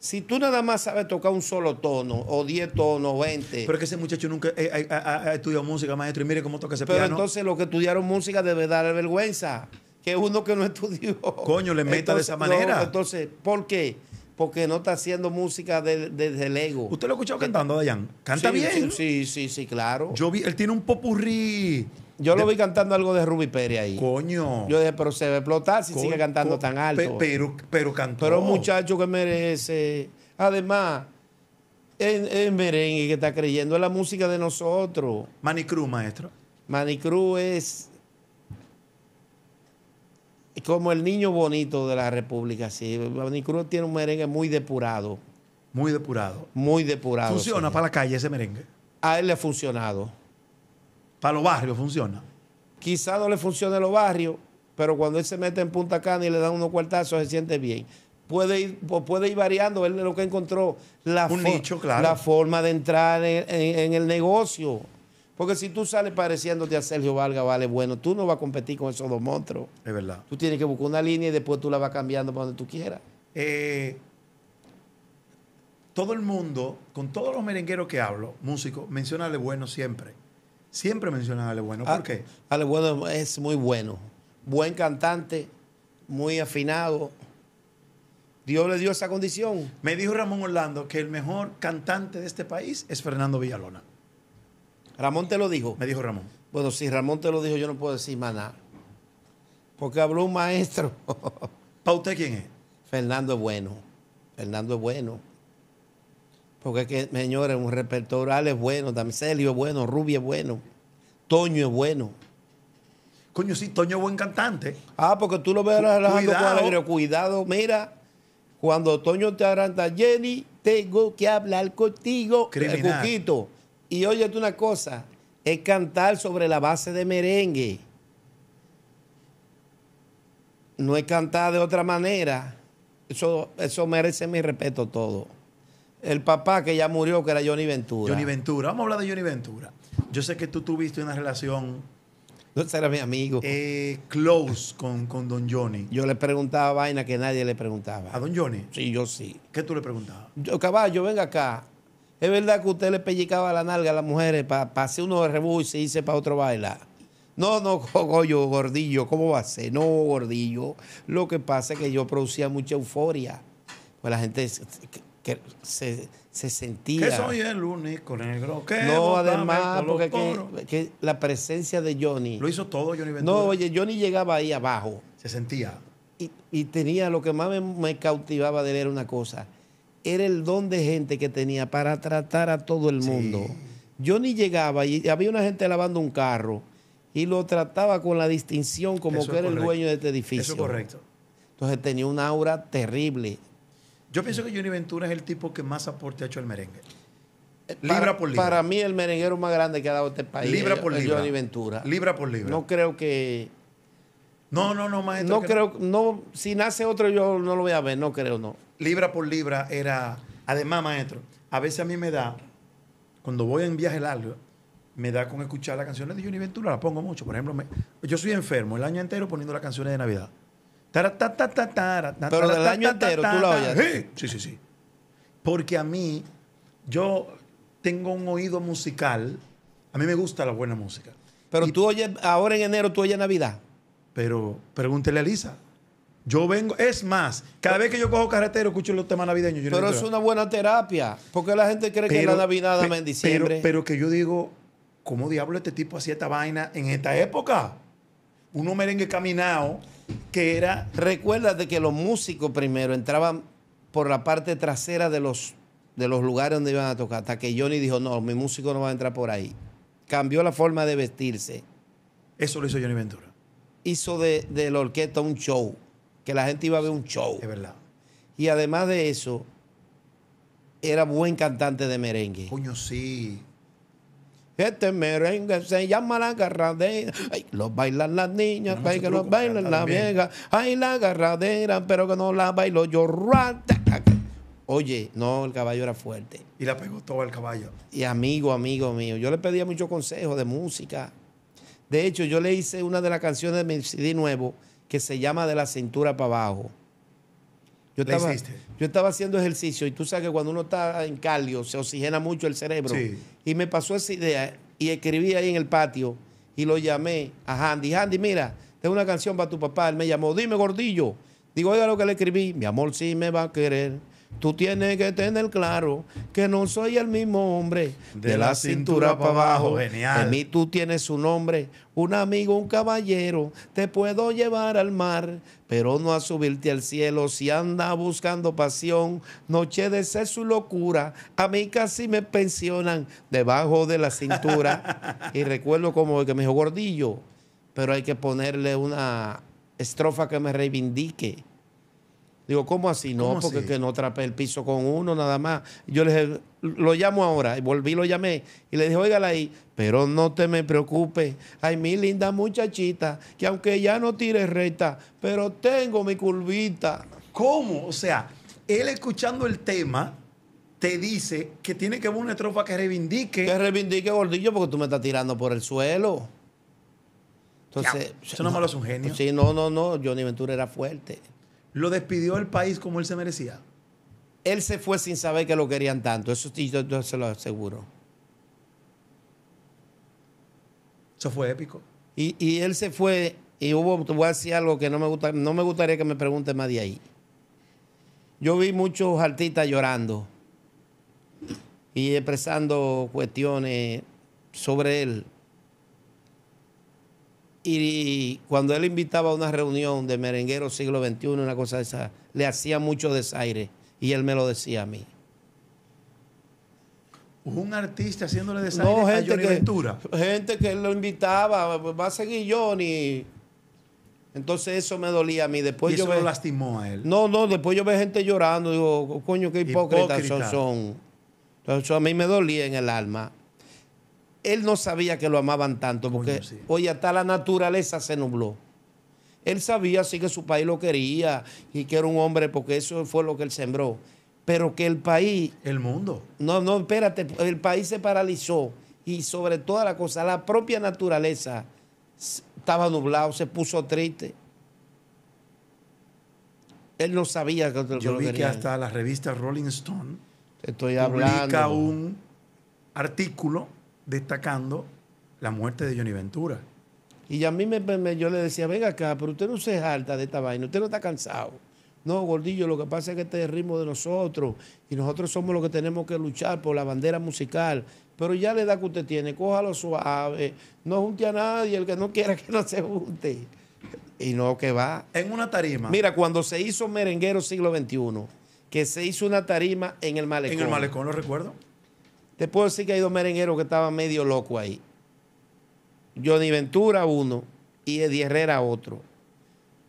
Si tú nada más sabes tocar un solo tono, o 10 tonos, 20. Pero es que ese muchacho nunca eh, eh, eh, ha, estudiado música, maestro, y mire cómo toca ese piano. Pero entonces los que estudiaron música debe dar vergüenza. Que uno que no estudió. Coño, le meta de esa manera. entonces, ¿por qué? Porque no está haciendo música desde el ego. ¿Usted lo ha escuchado cantando, Dayan? Canta bien. Sí, sí, sí, claro. Yo vi, él tiene un popurrí yo lo vi cantando algo de Ruby Pérez ahí. Coño. Yo dije, pero se va a explotar si sigue cantando tan alto. pero, pero cantó. Pero un muchacho que merece. Además, es merengue que está creyendo, es la música de nosotros. Manicru maestro. Manicru es como el niño bonito de la República, sí. Manicruz tiene un merengue muy depurado. Muy depurado. Muy depurado. ¿Funciona para la calle ese merengue? A él le ha funcionado. Para los barrios funciona. Quizá no le funcione a los barrios, pero cuando él se mete en Punta Cana y le dan unos cuartazos, se siente bien. Puede ir, pues, puede ir variando, él es lo que encontró, la, Un nicho, claro. la forma de entrar en, el negocio. Porque si tú sales pareciéndote a Sergio Valga, vale, bueno, tú no vas a competir con esos dos monstruos. Es verdad. Tú tienes que buscar una línea y después tú la vas cambiando para donde tú quieras. Eh, todo el mundo, con todos los merengueros que hablo, músicos, mencionarle bueno siempre. Siempre mencionan a Ale Bueno. ¿Por ah, qué? Ale Bueno es muy bueno. Buen cantante, muy afinado. Dios le dio esa condición. Me dijo Ramón Orlando que el mejor cantante de este país es Fernando Villalona. Ramón te lo dijo. Me dijo Ramón. Bueno, si Ramón te lo dijo, yo no puedo decir más nada. Porque habló un maestro. [LAUGHS] ¿Para usted quién es? Fernando es bueno. Fernando es bueno. Porque es que, señores, un repertoral es bueno, Damiselio es bueno, Rubio es bueno, Toño es bueno. Coño, sí, Toño es buen cantante. Ah, porque tú lo ves relajando con Cuidado, mira, cuando Toño te arranca, Jenny, tengo que hablar contigo, Criminal. poquito. cuquito. Y óyete una cosa, es cantar sobre la base de merengue. No es cantar de otra manera. Eso, eso merece mi respeto todo el papá que ya murió, que era Johnny Ventura. Johnny Ventura. Vamos a hablar de Johnny Ventura. Yo sé que tú tuviste una relación. No, ese era mi amigo. Eh, close con, Don Johnny. Yo le preguntaba vaina que nadie le preguntaba. ¿A Don Johnny? Sí, yo sí. ¿Qué tú le preguntabas? Yo, caballo, venga acá. ¿Es verdad que usted le pellicaba la nalga a las mujeres para pa uno de rebus y se hice para otro bailar? No, no, yo [LAUGHS] gordillo, ¿cómo va a ser? No, gordillo. Lo que pasa es que yo producía mucha euforia. Pues la gente que se, sentía. Que soy el único negro que. No, además, porque la presencia de Johnny. Lo hizo todo Johnny Ventura. No, oye, Johnny llegaba ahí abajo. Se sentía. Y, tenía, lo que más me, cautivaba de leer una cosa: era el don de gente que tenía para tratar a todo el mundo. Johnny llegaba y había una gente lavando un carro y lo trataba con la distinción como que era el dueño de este edificio. Eso es correcto. Entonces tenía un aura terrible. Yo pienso mm. que Johnny Ventura es el tipo que más aporte ha hecho al merengue. Eh, libra por libra. Para mí, el merenguero más grande que ha dado este país libra por libra. Johnny Ventura. Libra por libra. No creo que. No, no, no, maestro. No creo. No, si nace otro, yo no lo voy a ver. No creo, no. Libra por libra era. Además, maestro, a veces a mí me da. Cuando voy en viaje largo, me da con escuchar las canciones de Johnny Ventura. Las pongo mucho. Por ejemplo, yo soy enfermo el año entero poniendo las canciones de Navidad. Pero el año entero tú la oyes. Sí, sí, sí. Porque a mí, yo tengo un oído musical. A mí me gusta la buena música. Pero tú oyes, ahora en enero tú oyes Navidad. Pero pregúntele a Lisa. Yo vengo, es más, cada vez que yo cojo carretero escucho los temas navideños. pero es una buena terapia, porque la gente cree que la Navidad dame en diciembre. Pero, pero, que yo digo, ¿cómo diablo este tipo hacía esta vaina en esta época? Uno merengue caminado que era, de que los músicos primero entraban por la parte trasera de los, de los lugares donde iban a tocar, hasta que Johnny dijo, no, mi músico no va a entrar por ahí. Cambió la forma de vestirse. Eso lo hizo Johnny Ventura. Hizo de, de la orquesta un show, que la gente iba a ver un show. Es verdad. Y además de eso, era buen cantante de merengue. Coño, sí. Este merengue se llama la agarradera. Ay, lo bailan las niñas, que lo bailan las viejas. Ay, la agarradera, pero que no la bailo yo. Oye, no, el caballo era fuerte. Y la pegó todo el caballo. Y amigo, amigo mío, yo le pedía mucho consejo de música. De hecho, yo le hice una de las canciones de mi CD nuevo que se llama De la cintura para abajo. Yo estaba, yo estaba haciendo ejercicio y tú sabes que cuando uno está en calio se oxigena mucho el cerebro. Y me pasó esa idea y escribí ahí en el patio y lo llamé a Handy. Handy, mira, tengo una canción para tu papá. Él me llamó, dime gordillo. Digo, oiga lo que le escribí. Mi amor sí me va a querer Tú tienes que tener claro que no soy el mismo hombre de, la, cintura, para abajo. Genial. mí tú tienes un nombre, un amigo, un caballero. Te puedo llevar al mar, pero no a subirte al cielo. Si anda buscando pasión, noche de ser su locura. A mí casi me pensionan debajo de la cintura. [LAUGHS] y recuerdo como que me dijo gordillo, pero hay que ponerle una estrofa que me reivindique Digo, ¿cómo así? No, porque que no trape el piso con uno nada más. Yo le dije, lo llamo ahora, y volví, lo llamé y le dije, oígale ahí, pero no te me preocupes. Ay, mi linda muchachita, que aunque ya no tire recta, pero tengo mi curvita. ¿Cómo? O sea, él escuchando el tema te dice que tiene que haber una estrofa que reivindique. Que reivindique, gordillo, porque tú me estás tirando por el suelo. Entonces, eso no, no me es un genio. Sí, no, no, no. Johnny Ventura era fuerte lo despidió el país como él se merecía. Él se fue sin saber que lo querían tanto, eso yo, yo se lo aseguro. Eso fue épico. Y, él se fue, y hubo, voy a decir algo que no me, no me gustaría que me pregunte más de ahí. Yo vi muchos artistas llorando y expresando cuestiones sobre él y cuando él invitaba a una reunión de merengueros siglo XXI, una cosa de esa, le hacía mucho desaire. Y él me lo decía a mí. Un artista haciéndole desaire gente a Johnny Gente que él lo invitaba, va a seguir Johnny. Entonces eso me dolía a mí. Después ¿Y yo lo lastimó a él? No, no, después yo veo gente llorando. Digo, coño, qué hipócritas son. son. Entonces a mí me dolía en el alma él no sabía que lo amaban tanto, porque Oye, hoy hasta la naturaleza se nubló. Él sabía sí que su país lo quería y que era un hombre, porque eso fue lo que él sembró. Pero que el país. El mundo. No, no, espérate, el país se paralizó y sobre toda la cosa, la propia naturaleza estaba nublado, se puso triste. Él no sabía que Yo vi que hasta la revista Rolling Stone publica un artículo destacando la muerte de Johnny Ventura. Y a mí me, yo le decía, venga acá, pero usted no se alta de esta vaina, usted no está cansado. No, gordillo, lo que pasa es que este es el ritmo de nosotros y nosotros somos los que tenemos que luchar por la bandera musical. Pero ya la edad que usted tiene, cójalo suave, no junte a nadie, el que no quiera que no se junte. Y no que va. En una tarima. Mira, cuando se hizo Merenguero siglo XXI, que se hizo una tarima en el malecón. En el malecón, lo recuerdo. Te puedo decir que hay dos merengueros que estaban medio locos ahí. Johnny Ventura uno y Eddie Herrera otro.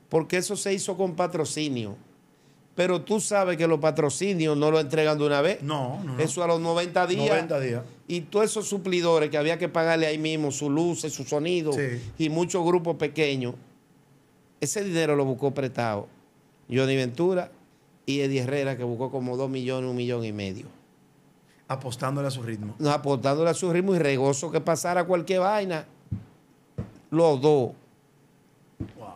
Porque eso se hizo con patrocinio. Pero tú sabes que los patrocinios no lo entregan de una vez. No, no. Eso a los 90 días. 90 días. Y todos esos suplidores que había que pagarle ahí mismo, su luces, su sonido y muchos grupos pequeños, ese dinero lo buscó prestado Johnny Ventura y Eddie Herrera, que buscó como 2 millones, un millón y medio. Apostándole a su ritmo. No, apostándole a su ritmo y regoso que pasara cualquier vaina. Los dos. Wow.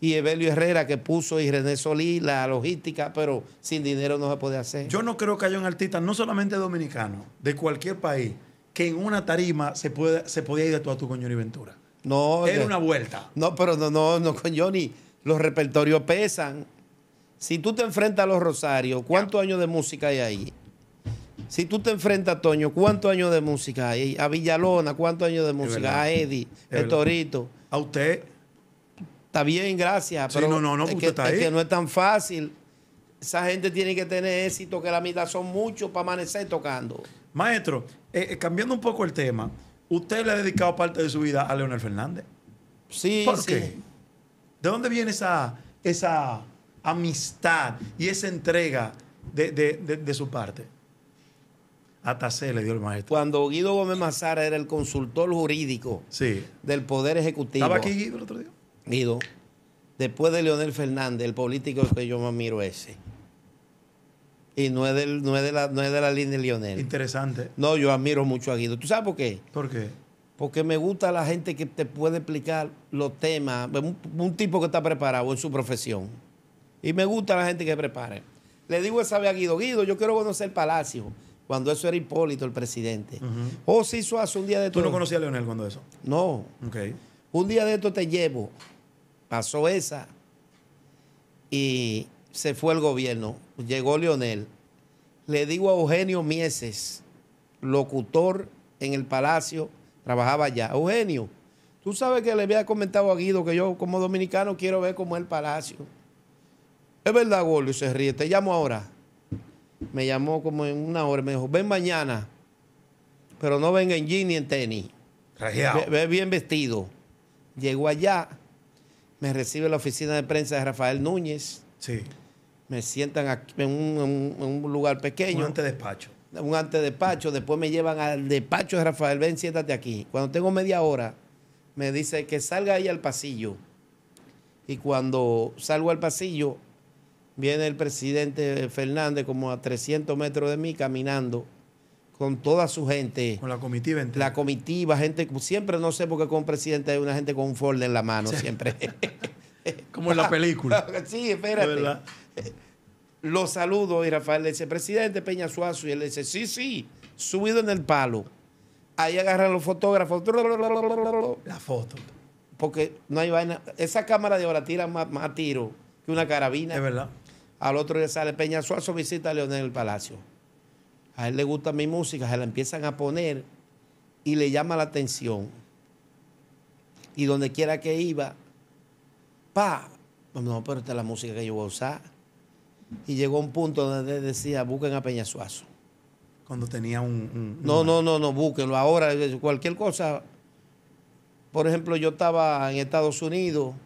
Y Evelio Herrera que puso y René Solí la logística, pero sin dinero no se puede hacer. Yo no creo que haya un artista, no solamente dominicano, de cualquier país, que en una tarima se, puede, se podía ir de tu a tu con Johnny Ventura. No. Era una vuelta. No, pero no, no, no, con Johnny. Los repertorios pesan. Si tú te enfrentas a los Rosarios, ¿cuántos años de música hay ahí? Si tú te enfrentas a Toño, ¿cuántos años de música hay? A Villalona, ¿cuántos años de música? A Eddie, a Torito. A usted. Está bien, gracias. pero no, no, no, es que, no es tan fácil. Esa gente tiene que tener éxito, que la mitad son muchos para amanecer tocando. Maestro, eh, eh, cambiando un poco el tema, usted le ha dedicado parte de su vida a Leonel Fernández. Sí, ¿Por sí. qué? ¿De dónde viene esa, esa amistad y esa entrega de, de su parte? Hasta C le dio el maestro. Cuando Guido Gómez Mazara era el consultor jurídico del Poder Ejecutivo. ¿Estaba aquí Guido el otro día? Guido. Después de Leonel Fernández, el político que yo me miro ese. Y no es, de la, línea de Leonel. Interesante. No, yo admiro mucho a Guido. ¿Tú sabes por qué? ¿Por qué? Porque me gusta la gente que te puede explicar los temas. Un, tipo que está preparado en su profesión. Y me gusta la gente que prepare. Le digo esa vez a Guido, Guido, yo quiero conocer Palacio cuando eso era Hipólito, el presidente. Oh, o si hace un día de esto. ¿Tú no conocías a Leonel cuando eso? No. Okay. Un día de esto te llevo. Pasó esa. Y se fue el gobierno. Llegó Leonel. Le digo a Eugenio Mieses, locutor en el Palacio, trabajaba allá. Eugenio, tú sabes que le había comentado a Guido que yo como dominicano quiero ver cómo es el Palacio. Es verdad, Golio, se ríe. Te llamo ahora me llamó como en una hora me dijo, ven mañana, pero no ven en jean ni en tenis. Ve, bien vestido. Llego allá, me recibe la oficina de prensa de Rafael Núñez. Sí. Me sientan aquí en un, lugar pequeño. Un despacho Un despacho Después me llevan al despacho de Rafael. Ven, siéntate aquí. Cuando tengo media hora, me dice que salga ahí al pasillo. Y cuando salgo al pasillo, viene el presidente Fernández como a 300 metros de mí caminando con toda su gente. Con la comitiva entera. La comitiva, gente, siempre no sé por qué con presidente hay una gente con un folder en la mano, siempre. [LAUGHS] como en la película. [LAUGHS] sí, espérate. Lo saludo y Rafael le dice, presidente Peña Suazo, y él le dice, sí, sí, subido en el palo. Ahí agarran los fotógrafos. La foto. Porque no hay vaina. Esa cámara de ahora tira más, más tiro que una carabina. Es verdad. Al otro día sale Peña Suazo, visita a Leonel Palacio. A él le gusta mi música, se la empiezan a poner y le llama la atención. Y donde quiera que iba, pa, no, pero esta es la música que yo voy a usar. Y llegó un punto donde decía, busquen a Peña Suazo. Cuando tenía un... no, no, no, no, búsquenlo. Ahora, cualquier cosa. Por ejemplo, yo estaba en Estados Unidos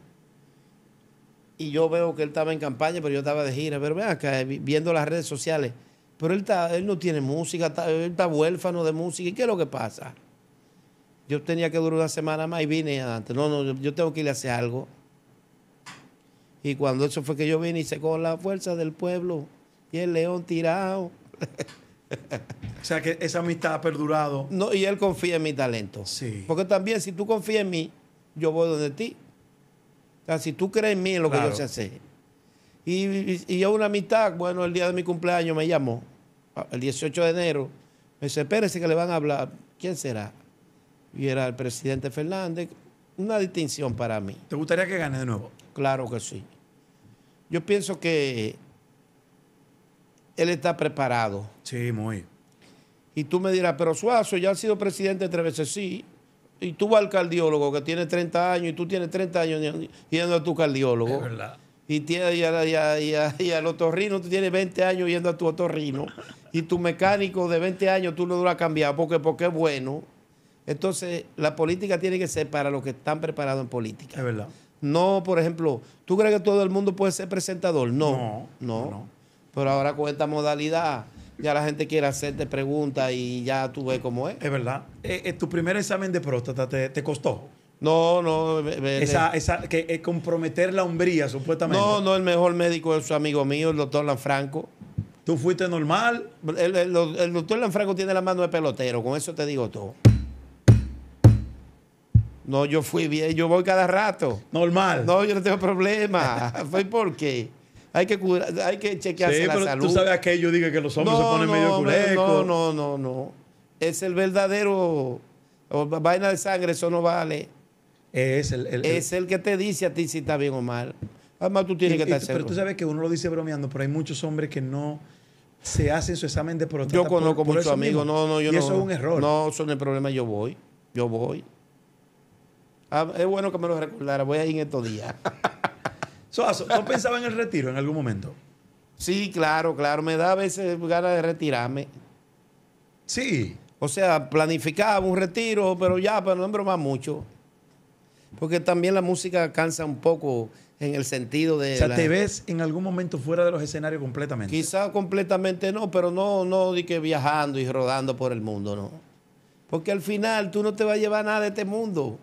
y yo veo que él estaba en campaña, pero yo estaba de gira, pero vean acá, eh, viendo las redes sociales, pero él, él no tiene música, él está huérfano de música, ¿y qué es lo que pasa? Yo tenía que durar una semana más y vine antes, no, no, yo tengo que ir a hacer algo. Y cuando eso fue que yo vine y con la fuerza del pueblo y el león tirado. [LAUGHS] o sea que esa amistad ha perdurado. No, y él confía en mi talento. Sí. Porque también si tú confías en mí, yo voy donde ti. O sea, si tú crees en mí, en lo que yo sé hacer. Y, y, a una mitad, bueno, el día de mi cumpleaños me llamó, el 18 de enero, me dice, espérese que le van a hablar, ¿quién será? Y era el presidente Fernández, una distinción para mí. ¿Te gustaría que gane de nuevo? Claro que sí. Yo pienso que él está preparado. Sí, muy. Y tú me dirás, pero Suazo ya ha sido presidente tres veces, sí, y tú vas al cardiólogo que tiene 30 años y tú tienes 30 años yendo a tu cardiólogo. verdad. Y, tía y, y, al otorrino tú tienes 20 años yendo a tu otorrino. y tu mecánico de 20 años tú lo has cambiado porque, porque es bueno. Entonces, la política tiene que ser para los que están preparados en política. Es verdad. No, por ejemplo, ¿tú crees que todo el mundo puede ser presentador? no. no. no. Pero ahora con esta modalidad ya la gente quiere hacerte preguntas y ya tú ves cómo es. Es verdad. Eh, eh, ¿Tu primer examen de próstata te, costó? No, no. esa, esa, que eh, comprometer la hombría, supuestamente. No, no, el mejor médico es su amigo mío, el doctor Lanfranco. ¿Tú fuiste normal? El, doctor Lanfranco tiene la mano de pelotero, con eso te digo todo. No, yo fui bien, yo voy cada rato. Normal. No, yo no tengo problema. [LAUGHS] ¿Fue por qué? hay que, hay que chequearse la pero salud. Tú sabes que ellos digan que los hombres se ponen medio culecos. No, no, no, no. Es el verdadero vaina de sangre, eso no vale. Es el, que te dice a ti si está bien o mal. Además, tú tienes que estar Pero tú sabes que uno lo dice bromeando, pero hay muchos hombres que no se hacen su examen de protección Yo conozco muchos amigos, no, no, yo y no. eso es un error. No, eso no es problema, yo voy. Yo voy. Ah, es bueno que me lo recordara, voy a ir en estos días. [LAUGHS] ¿no pensaba en el retiro en algún momento? Sí, claro, claro. Me da a veces ganas de retirarme. Sí. O sea, planificaba un retiro, pero ya, pero no me mucho. Porque también la música cansa un poco en el sentido de. O sea, ¿te ves en algún momento fuera de los escenarios completamente? Quizá completamente no, pero no, no de que viajando y rodando por el mundo, no. Porque al final tú no te vas a llevar nada de este mundo.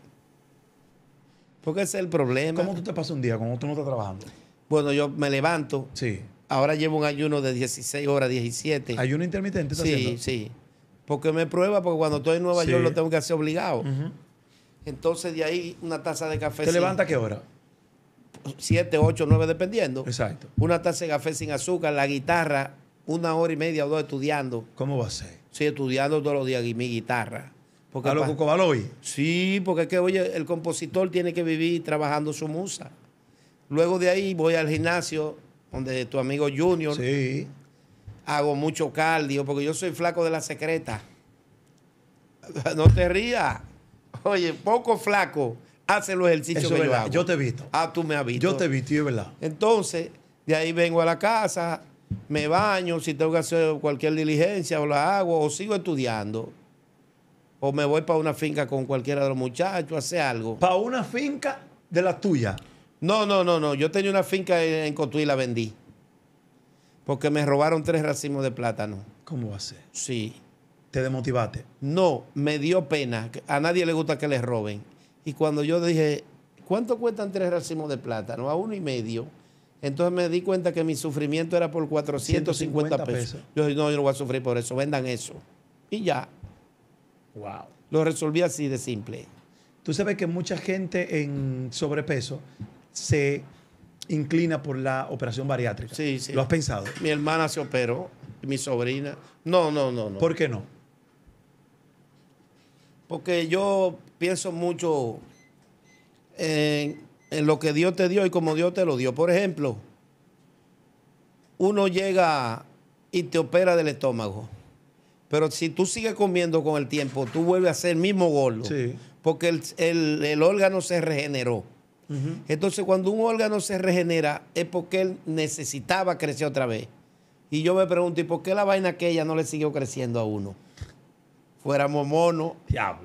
Porque ese es el problema. ¿Cómo tú te pasas un día cuando tú no estás trabajando? Bueno, yo me levanto. Sí. Ahora llevo un ayuno de 16 horas, 17. ¿Ayuno intermitente estás sí, Sí, Porque me prueba, porque cuando estoy en Nueva York lo tengo que hacer obligado. Entonces, de ahí una taza de café. ¿Te levantas levanta qué hora? Siete, ocho, nueve, dependiendo. Exacto. Una taza de café sin azúcar, la guitarra, una hora y media o dos estudiando. ¿Cómo va a ser? Sí, estudiando todos los días y mi guitarra. Porque a lo Sí, porque es que, oye, el compositor tiene que vivir trabajando su musa. Luego de ahí voy al gimnasio, donde tu amigo Junior. Sí. Hago mucho cardio, porque yo soy flaco de la secreta. [LAUGHS] No te rías. Oye, poco flaco hace los ejercicios que yo Yo te he visto. Ah, tú me has visto. Yo te he visto, es verdad. Entonces, de ahí vengo a la casa, me baño, si tengo que hacer cualquier diligencia o la hago, o sigo estudiando o me voy para una finca con cualquiera de los muchachos, hacer algo. ¿Para una finca de la tuya? No, no, no, no. Yo tenía una finca en Cotuí y la vendí. Porque me robaron tres racimos de plátano. ¿Cómo va a ser? Sí. ¿Te demotivaste? No, me dio pena. A nadie le gusta que les roben. Y cuando yo dije, ¿cuánto cuestan tres racimos de plátano? A uno y medio. Entonces me di cuenta que mi sufrimiento era por 450 pesos. pesos. Yo dije, no, yo no voy a sufrir por eso, vendan eso. Y ya, Wow. Lo resolví así de simple. Tú sabes que mucha gente en sobrepeso se inclina por la operación bariátrica. Sí, sí. ¿Lo has pensado? Mi hermana se operó, mi sobrina. No, no, no, no. ¿Por qué no? Porque yo pienso mucho en lo que Dios te dio y como Dios te lo dio. Por ejemplo, uno llega y te opera del estómago pero si tú sigues comiendo con el tiempo, tú vuelves a ser el mismo gordo. Sí. Porque el, órgano se regeneró. Entonces, cuando un órgano se regenera, es porque él necesitaba crecer otra vez. Y yo me pregunto, ¿y por qué la vaina aquella no le siguió creciendo a uno? Fuéramos monos,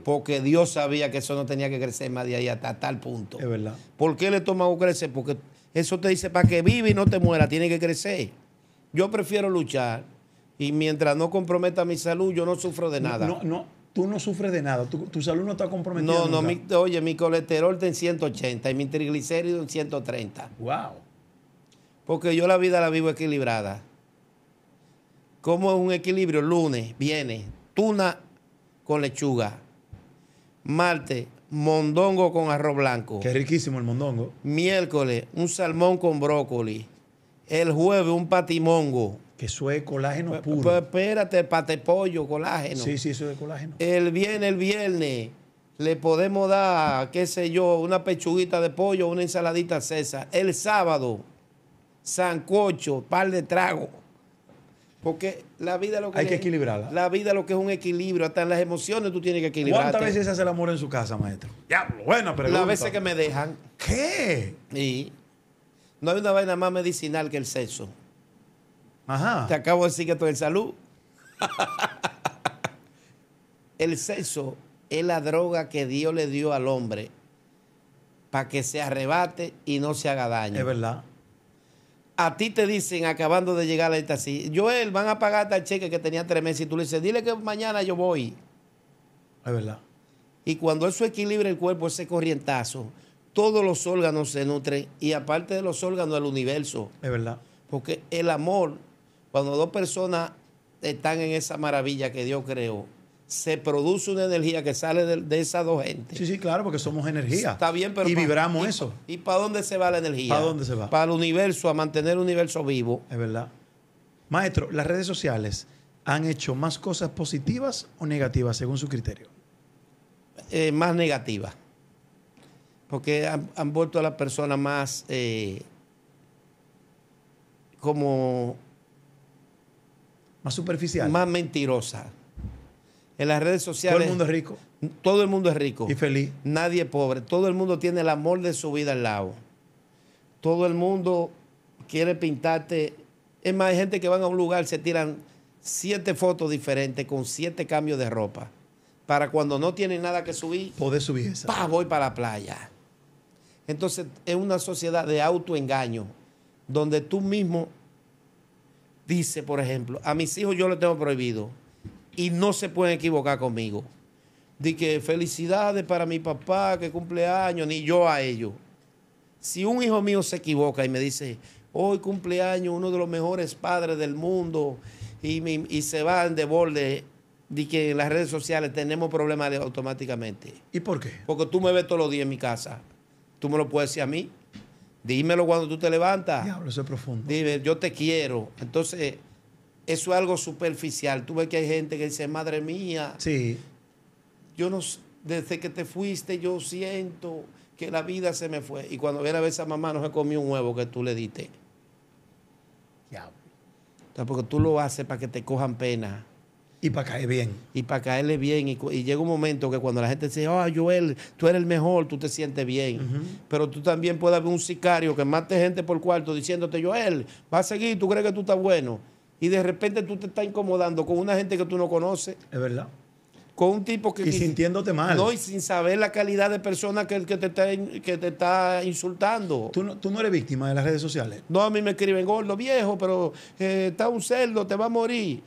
porque Dios sabía que eso no tenía que crecer más de ahí hasta tal punto. Es verdad. ¿Por qué el estómago crece? Porque eso te dice, para que vive y no te muera, tiene que crecer. Yo prefiero luchar y mientras no comprometa mi salud, yo no sufro de nada. No, no, tú no sufres de nada, tu, salud no está comprometida. No, no, oye, mi colesterol está en 180 y mi triglicérido en 130. ¡Wow! Porque yo la vida la vivo equilibrada. ¿Cómo es un equilibrio? Lunes, viene, tuna con lechuga. Martes, mondongo con arroz blanco. Qué riquísimo el mondongo. Miércoles, un salmón con brócoli. El jueves, un patimongo que eso colágeno pues, puro. Pues, espérate, pate pollo, colágeno. Sí, sí, eso es colágeno. El viernes, el viernes, le podemos dar, qué sé yo, una pechuguita de pollo, una ensaladita César. El sábado, sancocho, par de trago, Porque la vida lo que. Hay que equilibrarla. La vida lo que es un equilibrio. Hasta en las emociones tú tienes que equilibrar. ¿Cuántas veces se hace el amor en su casa, maestro? Ya, bueno, pregunta. Las veces que me dejan. ¿Qué? Y. No hay una vaina más medicinal que el sexo. Ajá. Te acabo de decir que estoy en salud. [LAUGHS] el sexo es la droga que Dios le dio al hombre para que se arrebate y no se haga daño. Es verdad. A ti te dicen, acabando de llegar a esta yo él van a pagar tal cheque que tenía tres meses y tú le dices, dile que mañana yo voy. Es verdad. Y cuando eso equilibra el cuerpo, ese corrientazo, todos los órganos se nutren y aparte de los órganos, el universo. Es verdad. Porque el amor cuando dos personas están en esa maravilla que Dios creó, se produce una energía que sale de, esas dos gentes. Sí, sí, claro, porque somos energía. Está bien, pero. Y vibramos eso. ¿Y para dónde se va la energía? ¿Para dónde se va? Para el universo, a mantener el universo vivo. Es verdad. Maestro, las redes sociales han hecho más cosas positivas o negativas según su criterio? Eh, más negativas. Porque han, vuelto a las personas más eh, como más superficial. Más mentirosa. En las redes sociales. Todo el mundo es rico. Todo el mundo es rico. Y feliz. Nadie es pobre. Todo el mundo tiene el amor de su vida al lado. Todo el mundo quiere pintarte. Es más, hay gente que van a un lugar, se tiran siete fotos diferentes con siete cambios de ropa. Para cuando no tienen nada que subir. Poder subir esa. voy para la playa. Entonces, es una sociedad de autoengaño, donde tú mismo dice, por ejemplo, a mis hijos yo les tengo prohibido y no se pueden equivocar conmigo. Di que felicidades para mi papá que cumple años, ni yo a ellos. Si un hijo mío se equivoca y me dice, hoy cumpleaños uno de los mejores padres del mundo y, se van de borde, dice que en las redes sociales tenemos problemas automáticamente. ¿Y por qué? Porque tú me ves todos los días en mi casa. Tú me lo puedes decir a mí. Dímelo cuando tú te levantas. Diablo, eso es profundo. Dime, yo te quiero. Entonces, eso es algo superficial. Tú ves que hay gente que dice, madre mía. Sí. Yo no, desde que te fuiste, yo siento que la vida se me fue. Y cuando viene a ver esa mamá, no se comió un huevo que tú le diste. Diablo. porque tú lo haces para que te cojan pena. Y para caer bien. Y para caerle bien. Y, llega un momento que cuando la gente dice, ah, Joel, tú eres el mejor, tú te sientes bien. Pero tú también puedes haber un sicario que mate gente por cuarto diciéndote, Joel, va a seguir, tú crees que tú estás bueno. Y de repente tú te estás incomodando con una gente que tú no conoces. Es verdad. Con un tipo que... Y sintiéndote mal. No, y sin saber la calidad de persona que, que, te, está, que te está insultando. ¿Tú no, eres víctima de las redes sociales? No, a mí me escriben gordo, viejo, pero eh, está un cerdo, te va a morir.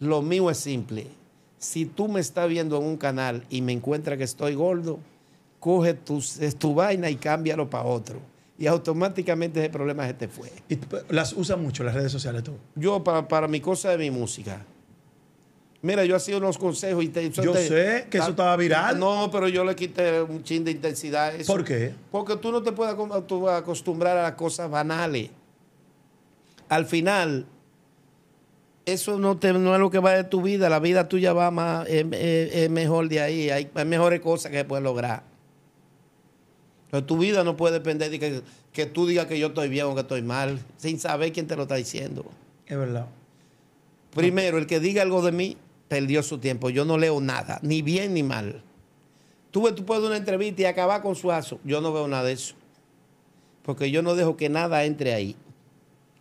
Lo mío es simple. Si tú me estás viendo en un canal y me encuentras que estoy gordo, coge tu, tu vaina y cámbialo para otro. Y automáticamente ese problema se te fue. ¿Y ¿Las usas mucho las redes sociales tú? Yo, para, mi cosa de mi música. Mira, yo sido unos consejos y te. Yo sé que eso estaba viral. No, pero yo le quité un chin de intensidad. Eso. ¿Por qué? Porque tú no te puedes acostumbrar a las cosas banales. Al final, eso no, es lo que va de tu vida. La vida tuya va más, es, mejor de ahí. Hay, mejores cosas que puedes lograr. Pero tu vida no puede depender de que, tú digas que yo estoy bien o que estoy mal, sin saber quién te lo está diciendo. Es verdad. Primero, el que diga algo de mí perdió su tiempo. Yo no leo nada, ni bien ni mal. Tú, tú puedes una entrevista y acabar con su aso. Yo no veo nada de eso. Porque yo no dejo que nada entre ahí.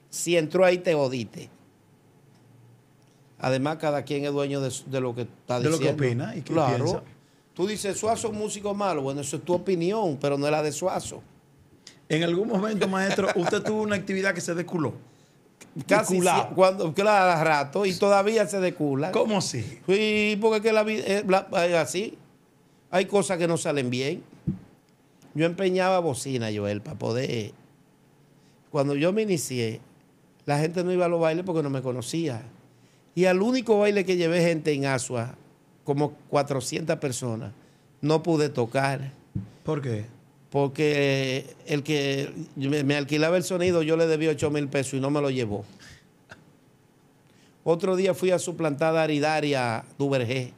Si entró ahí, te odite. Además, cada quien es dueño de, lo que está diciendo. De lo que opina y claro. Tú dices, Suazo es un músico malo. Bueno, eso es tu opinión, pero no es la de Suazo. En algún momento, maestro, usted tuvo una actividad que se desculó. Casi cuando cada rato y todavía se descula. ¿Cómo así? Sí, porque que la vida eh, es eh, así. Hay cosas que no salen bien. Yo empeñaba bocina, Joel, para poder. Cuando yo me inicié, la gente no iba a los bailes porque no me conocía. Y al único baile que llevé gente en Asua, como 400 personas, no pude tocar. ¿Por qué? Porque el que me, alquilaba el sonido, yo le debí 8 mil pesos y no me lo llevó. Otro día fui a suplantar a Aridaria Duvergé,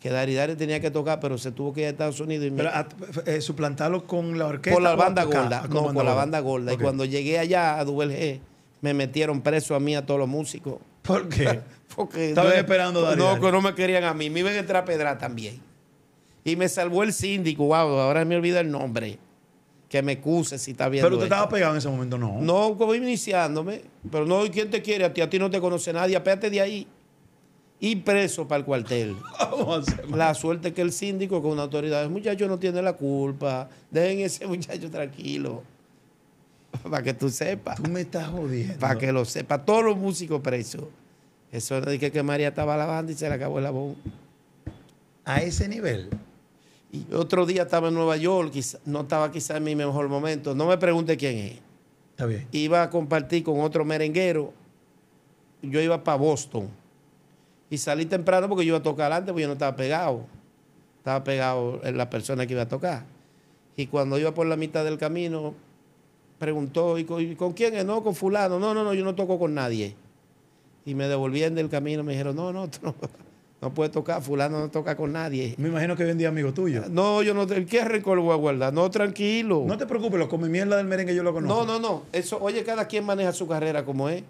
que Daridari tenía que tocar, pero se tuvo que ir a Estados Unidos. pero ah, eh, suplantarlo con la orquesta. Ah, con la banda gorda, no, con la banda gorda. Y cuando llegué allá a Duvergé, me metieron preso a mí, a todos los músicos. ¿Por qué? [LAUGHS] Porque no, esperando No, que no me querían a mí. Me iban a entrar pedra también. Y me salvó el síndico. Wow, ahora me olvida el nombre. Que me excuse si está bien. Pero usted estaba pegado en ese momento, no. No, voy iniciándome. Pero no, ¿quién te quiere? A ti, a ti no te conoce nadie. Apéate de ahí. Y preso para el cuartel. [LAUGHS] la suerte que el síndico con una autoridad, el muchacho no tiene la culpa. Dejen ese muchacho tranquilo. para que tú sepas. Tú me estás jodiendo. Para que lo sepa. Todos los músicos presos. Eso de que, que María estaba lavando y se le acabó el jabón. A ese nivel. Y otro día estaba en Nueva York, no estaba quizás en mi mejor momento. No me pregunte quién es. Iba a compartir con otro merenguero. Yo iba para Boston. Y salí temprano porque yo iba a tocar antes, porque yo no estaba pegado. Estaba pegado en la persona que iba a tocar. Y cuando iba por la mitad del camino, preguntó, ¿y con, ¿y con quién es? No, con fulano. No, no, no, yo no toco con nadie y me devolvían del camino. Me dijeron, no, no, no, [LAUGHS] no tocar, fulano no toca con nadie. Me imagino que vendía amigo tuyo ah, No, yo no, ¿qué rencor voy a guardar? No, tranquilo. No te preocupes, los comí mierda del merengue yo lo conozco. No, no, no. Eso, oye, cada quien maneja su carrera como es.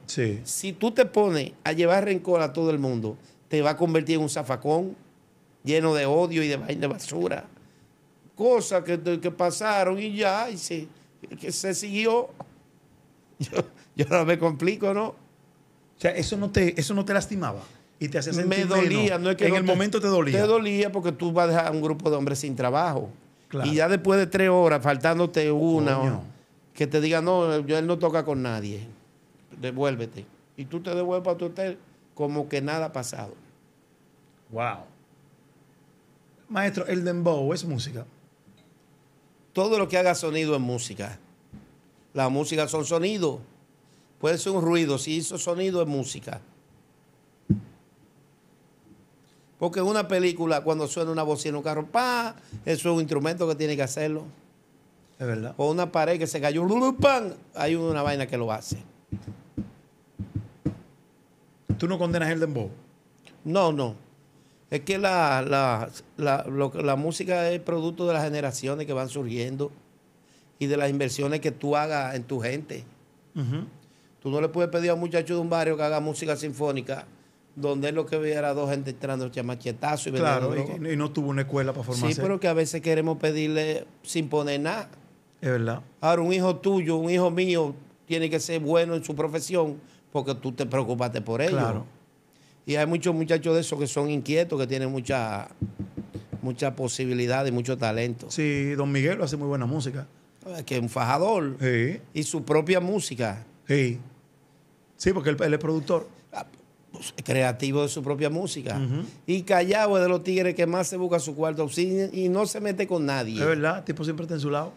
Si tú te pones a llevar rencor a todo el mundo, te va a convertir en un zafacón lleno de odio y de vaina de basura. Cosas que, pasaron y ya, y se, que se siguió. [LAUGHS] Yo, yo no me complico, ¿no? O sea, eso no te, eso no te lastimaba. Y te hacía sentir Me dolía, no es que. En el momento te dolía. Te dolía porque tú vas a dejar a un grupo de hombres sin trabajo. Y ya después de tres horas, faltándote una, que te diga, no, él no toca con nadie. Devuélvete. Y tú te devuelves a tu hotel como que nada ha pasado. Wow. Maestro, el dembow es música. Todo lo que haga sonido es música. La música son sonidos. Puede ser un ruido, si hizo sonido es música. Porque en una película, cuando suena una bocina, un carro, ¡pa! Eso es un instrumento que tiene que hacerlo. Es verdad. O una pared que se cayó, pan, Hay una vaina que lo hace. ¿Tú no condenas el dembow? No, no. Es que la, música es producto de las generaciones que van surgiendo y de las inversiones que tú hagas en tu gente. Tú no le puedes pedir a un muchacho de un barrio que haga música sinfónica donde es lo que veía era dos gente entrando a machetazo y Claro, y, no tuvo una escuela para formarse. Sí, pero que a veces queremos pedirle sin poner nada. Es verdad. Ahora, un hijo tuyo, un hijo mío, tiene que ser bueno en su profesión porque tú te preocupaste por ello. Claro. Y hay muchos muchachos de esos que son inquietos, que tienen mucha, mucha posibilidad y mucho talento. Sí, Don Miguel hace muy buena música. Que es un fajador. Sí. Y su propia música. Sí. Sí, porque él, es productor. Ah, pues, creativo de su propia música. Y Callao es de los tigres que más se busca su cuarto y no se mete con nadie. Es verdad, el tipo siempre está en su lado.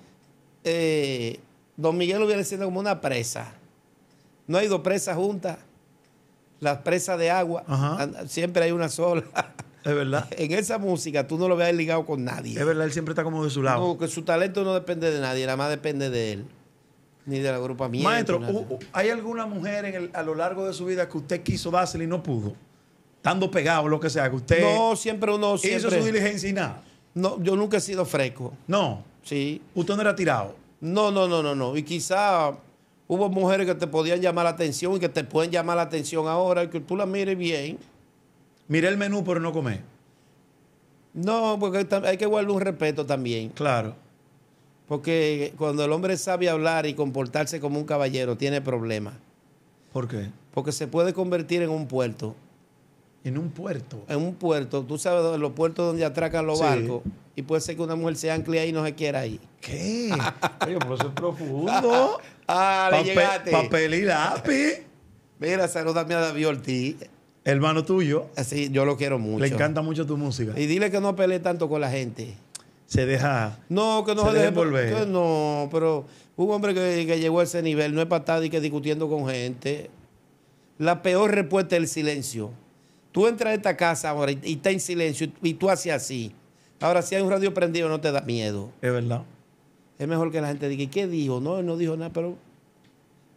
Eh, don Miguel lo viene siendo como una presa. No hay dos presas juntas. Las presas de agua, siempre hay una sola. Es verdad. [LAUGHS] En esa música tú no lo ves ligado con nadie. Es verdad, él siempre está como de su lado. No, que su talento no depende de nadie, nada más depende de él. Ni del agrupamiento. Maestro, ¿hay alguna mujer a lo largo de su vida que usted quiso dársela y no pudo? Estando pegado, lo que sea, que usted. No, siempre uno. Siempre, hizo su diligencia y nada. No, yo nunca he sido fresco. No. Sí. ¿Usted no era tirado? No, no, no, no, no. Y quizá hubo mujeres que te podían llamar la atención y que te pueden llamar la atención ahora y que tú la mires bien. Miré el menú, pero no comé. No, porque hay que guardar un respeto también. Claro. Porque cuando el hombre sabe hablar y comportarse como un caballero, tiene problemas. ¿Por qué? Porque se puede convertir en un puerto. En un puerto. En un puerto. Tú sabes los puertos donde atracan los barcos. Y puede ser que una mujer se ancle ahí y no se quiera ir. ¿Qué? [LAUGHS] Oye, pero eso es profundo. [LAUGHS] ah, Papel, y lápiz. Mira, saludame a David Ortiz. Hermano tuyo. Sí, yo lo quiero mucho. Le encanta mucho tu música. Y dile que no pelee tanto con la gente se deja. No, que no se, deje volver. no, pero un hombre que, llegó a ese nivel no es para estar y que discutiendo con gente. La peor respuesta es el silencio. Tú entras a esta casa ahora y, está en silencio y, tú haces así. Ahora, si hay un radio prendido, no te da miedo. Es verdad. Es mejor que la gente diga, ¿qué dijo? No, no dijo nada, pero.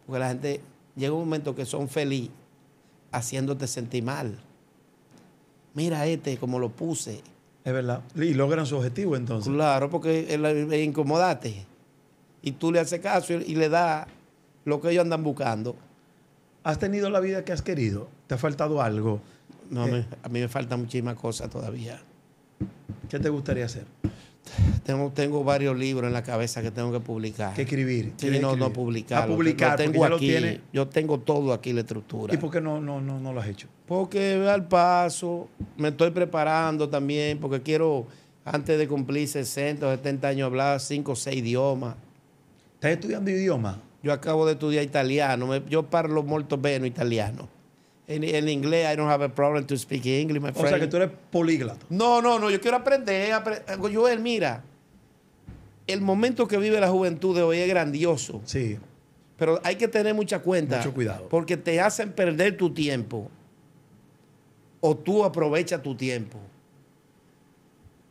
Porque la gente llega un momento que son feliz haciéndote sentir mal. Mira este, como lo puse, es verdad. Y logran su objetivo entonces. Claro, porque él incomodate. Y tú le haces caso y, le das lo que ellos andan buscando. ¿Has tenido la vida que has querido? ¿Te ha faltado algo? No, a mí eh, me falta muchísimas cosas todavía. ¿Qué te gustaría hacer? Tengo, tengo varios libros en la cabeza que tengo que publicar. ¿Qué escribir? no, no publicar. publicar, tengo Yo tengo todo aquí la estructura. ¿Y por qué no, no, no, no lo has hecho? Porque al paso, me estoy preparando también, porque quiero, antes de cumplir 60 o 70 años, hablar 5 o 6 idiomas. ¿Estás estudiando idiomas? Yo acabo de estudiar italiano. Yo parlo molto bene italiano en, inglés. I don't have a problem to speak English, O sea, que tú eres políglota. No, no, no. Yo quiero aprender. yo Joel, mira, el momento que vive la juventud de hoy es grandioso. Sí. Pero hay que tener mucha cuenta. Mucho cuidado. Porque te hacen perder tu tiempo. O tú aprovechas tu tiempo.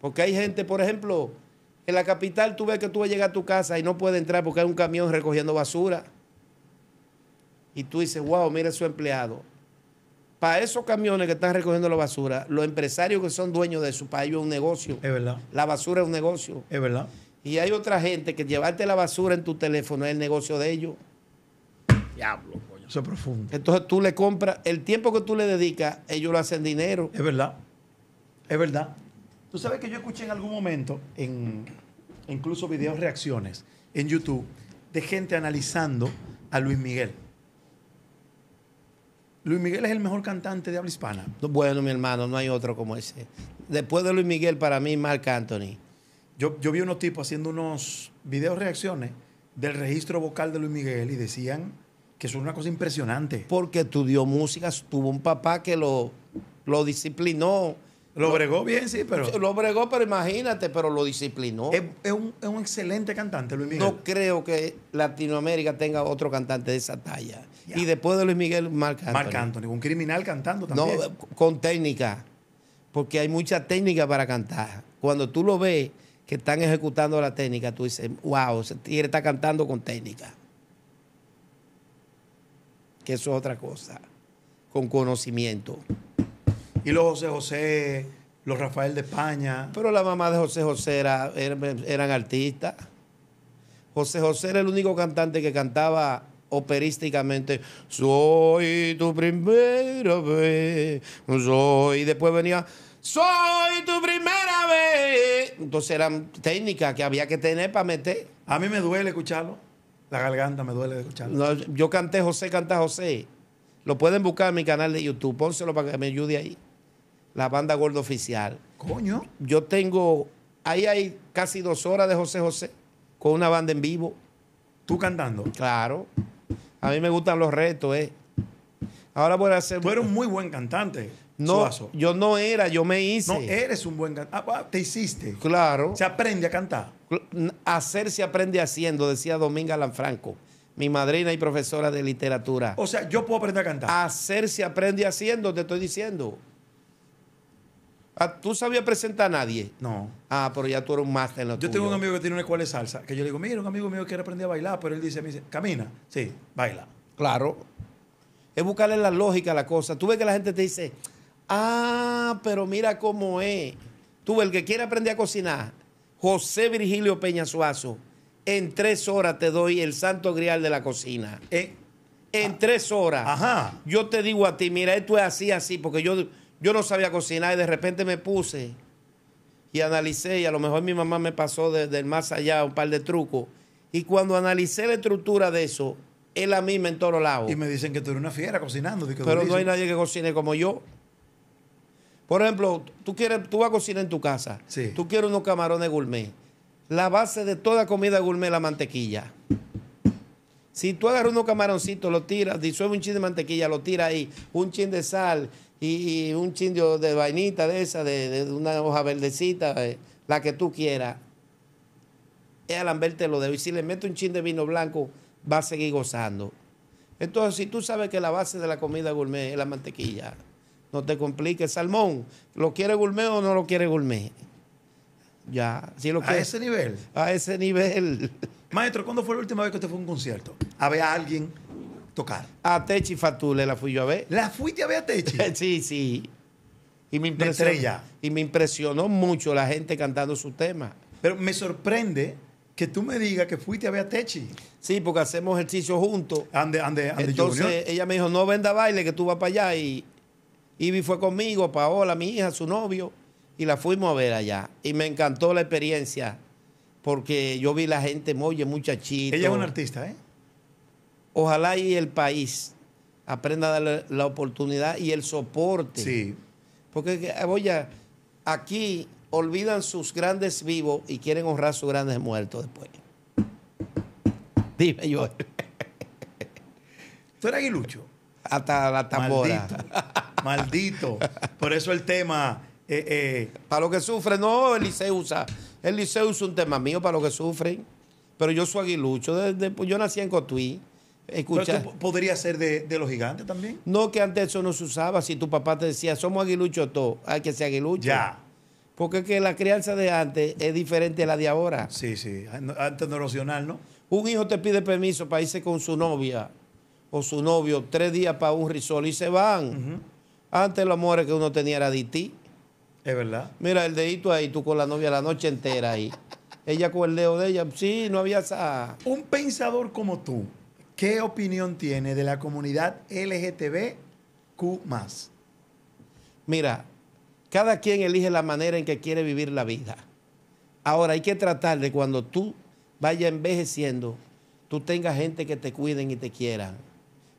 Porque hay gente, por ejemplo, en la capital tú ves que tú vas a llegar a tu casa y no puedes entrar porque hay un camión recogiendo basura. Y tú dices, wow, mira su empleado para esos camiones que están recogiendo la basura, los empresarios que son dueños de su país es un negocio. Es verdad. La basura es un negocio. Es verdad. Y hay otra gente que llevarte la basura en tu teléfono es el negocio de ellos. Diablo, coño. Eso es profundo. Entonces tú le compras, el tiempo que tú le dedicas, ellos lo hacen dinero. Es verdad. Es verdad. Tú sabes que yo escuché en algún momento, en incluso videos reacciones en YouTube, de gente analizando a Luis Miguel. Luis Miguel es el mejor cantante de habla hispana. Bueno, mi hermano, no hay otro como ese. Después de Luis Miguel, para mí, Mark Anthony. Yo, yo vi unos tipos haciendo unos videos reacciones del registro vocal de Luis Miguel y decían que eso es una cosa impresionante. Porque estudió música, tuvo un papá que lo, lo disciplinó lo bregó bien, sí, pero. Lo bregó, pero imagínate, pero lo disciplinó. Es, un, excelente cantante, Luis Miguel. No creo que Latinoamérica tenga otro cantante de esa talla. Y después de Luis Miguel, Marc Anthony. Marc un criminal cantando también. No, con técnica. Porque hay mucha técnica para cantar. Cuando tú lo ves que están ejecutando la técnica, tú dices, wow, ese está cantando con técnica. Que eso es otra cosa. Con conocimiento. Y los José José, los Rafael de España. Pero la mamá de José José era, eran, artistas. José José era el único cantante que cantaba operísticamente. Soy tu primera vez. Soy. Y después venía. Soy tu primera vez. Entonces eran técnicas que había que tener para meter. A mí me duele escucharlo. La garganta me duele escucharlo. yo canté José, canta José. Lo pueden buscar en mi canal de YouTube. Pónselo para que me ayude ahí la banda Gordo oficial. Coño. Yo tengo, ahí hay casi dos horas de José José con una banda en vivo. ¿Tú cantando? Claro. A mí me gustan los retos, eh. Ahora voy a hacer. Tú eres un muy buen cantante. No, yo no era, yo me hice. No, eres un buen cantante. Ah, ah, te hiciste. Claro. Se aprende a cantar. Hacer se aprende haciendo, decía Dominga Lanfranco, mi madrina y profesora de literatura. O sea, yo puedo aprender a cantar. Hacer se aprende haciendo, te estoy diciendo. Ah, ¿Tú sabías presentar a nadie? No. Ah, pero ya tú eres un máster en lo Yo tengo un amigo que tiene una escuela de salsa, que yo le digo, mira, un amigo mío quiere aprender a bailar, pero él dice, me dice, camina. Sí, baila. Claro. Es buscarle la lógica a la cosa. Tú ves que la gente te dice, ah, pero mira cómo es. Tú el que quiere aprender a cocinar, José Virgilio Peña Suazo, en tres horas te doy el santo grial de la cocina. Eh, en tres horas. Ajá. Yo te digo a ti, mira, esto es así, así, porque yo yo no sabía cocinar y de repente me puse y analicé, y a lo mejor mi mamá me pasó del más allá un par de trucos. Y cuando analicé la estructura de eso, es la misma en todos lados. Y me dicen que tú eres una fiera cocinando. Pero no hay nadie que cocine como yo. Por ejemplo, tú, quieres, tú vas a cocinar en tu casa. Sí. Tú quieres unos camarones gourmet. La base de toda comida gourmet es la mantequilla. Si tú agarras unos camaroncitos, lo tiras, disuelves un chin de mantequilla, lo tiras ahí, un chin de sal, y, un chindio de vainita de esa, de, una hoja verdecita, eh, la que tú quieras. Es eh, te lo debo. Y si le meto un chin de vino blanco, va a seguir gozando. Entonces, si tú sabes que la base de la comida gourmet es la mantequilla, no te compliques. Salmón, ¿lo quiere gourmet o no lo quiere gourmet? Ya, si lo A ese nivel. A ese nivel. Maestro, ¿cuándo fue la última vez que usted fue a un concierto? ¿Había alguien? tocar. A Techi Fatule la fui yo a ver. ¿La fuiste a ver a Techi? [LAUGHS] sí, sí. Y me, impresionó, y me impresionó mucho la gente cantando su tema. Pero me sorprende que tú me digas que fuiste a ver a Techi. Sí, porque hacemos ejercicio juntos. Ande, ande, ande Entonces ella me dijo, no venda baile, que tú vas para allá. Y Ivy fue conmigo, Paola, mi hija, su novio, y la fuimos a ver allá. Y me encantó la experiencia, porque yo vi la gente, muy muchachito. Ella es una artista, ¿eh? ojalá y el país aprenda a darle la oportunidad y el soporte. Sí. Porque, oye, aquí olvidan sus grandes vivos y quieren honrar sus grandes muertos después. Dime yo. ¿Tú eres aguilucho? Hasta la tambora. Maldito. Por eso el tema. Eh, eh, para los que sufren, no, el usa. El usa un tema mío para los que sufren. Pero yo soy aguilucho. Pues yo nací en Cotuí. Escucha, podría ser de, los gigantes también? No, que antes eso no se usaba. Si tu papá te decía, somos aguiluchos todos, hay que ser aguiluchos. Ya. Porque es que la crianza de antes es diferente a la de ahora. Sí, sí. Antes no erosional, ¿no? Un hijo te pide permiso para irse con su novia o su novio tres días para un risol y se van. Antes los amores que uno tenía era de ti. Es verdad. Mira, el dedito ahí, tú con la novia la noche entera ahí. ella con el dedo de ella. Sí, no había esa... Un pensador como tú, ¿Qué opinión tiene de la comunidad LGTBQ Mira, cada quien elige la manera en que quiere vivir la vida. Ahora hay que tratar de cuando tú vayas envejeciendo, tú tengas gente que te cuiden y te quieran.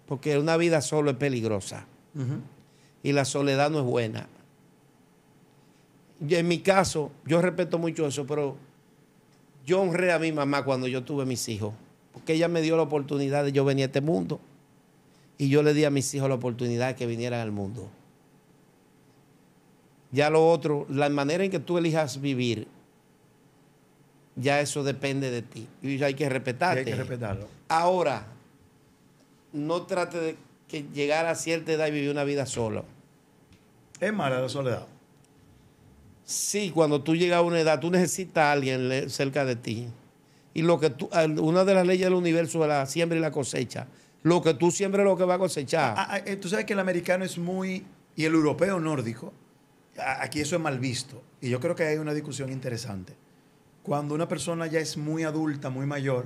Porque una vida solo es peligrosa. Y la soledad no es buena. en mi caso, yo respeto mucho eso, pero yo honré a mi mamá cuando yo tuve mis hijos porque ella me dio la oportunidad de yo venir a este mundo. Y yo le di a mis hijos la oportunidad de que vinieran al mundo. Ya lo otro, la manera en que tú elijas vivir, ya eso depende de ti. Y hay que respetarte. hay que respetarlo. Ahora, no trate de que llegar a cierta edad y vivir una vida sola. Es mala la soledad. Sí, cuando tú llegas a una edad, tú necesitas a alguien cerca de ti. Y lo que tú, una de las leyes del universo es la siembra y la cosecha. Lo que tú es lo que va a cosechar. Ah, ah, eh, tú sabes que el americano es muy. y el europeo nórdico. Aquí eso es mal visto. Y yo creo que hay una discusión interesante. Cuando una persona ya es muy adulta, muy mayor,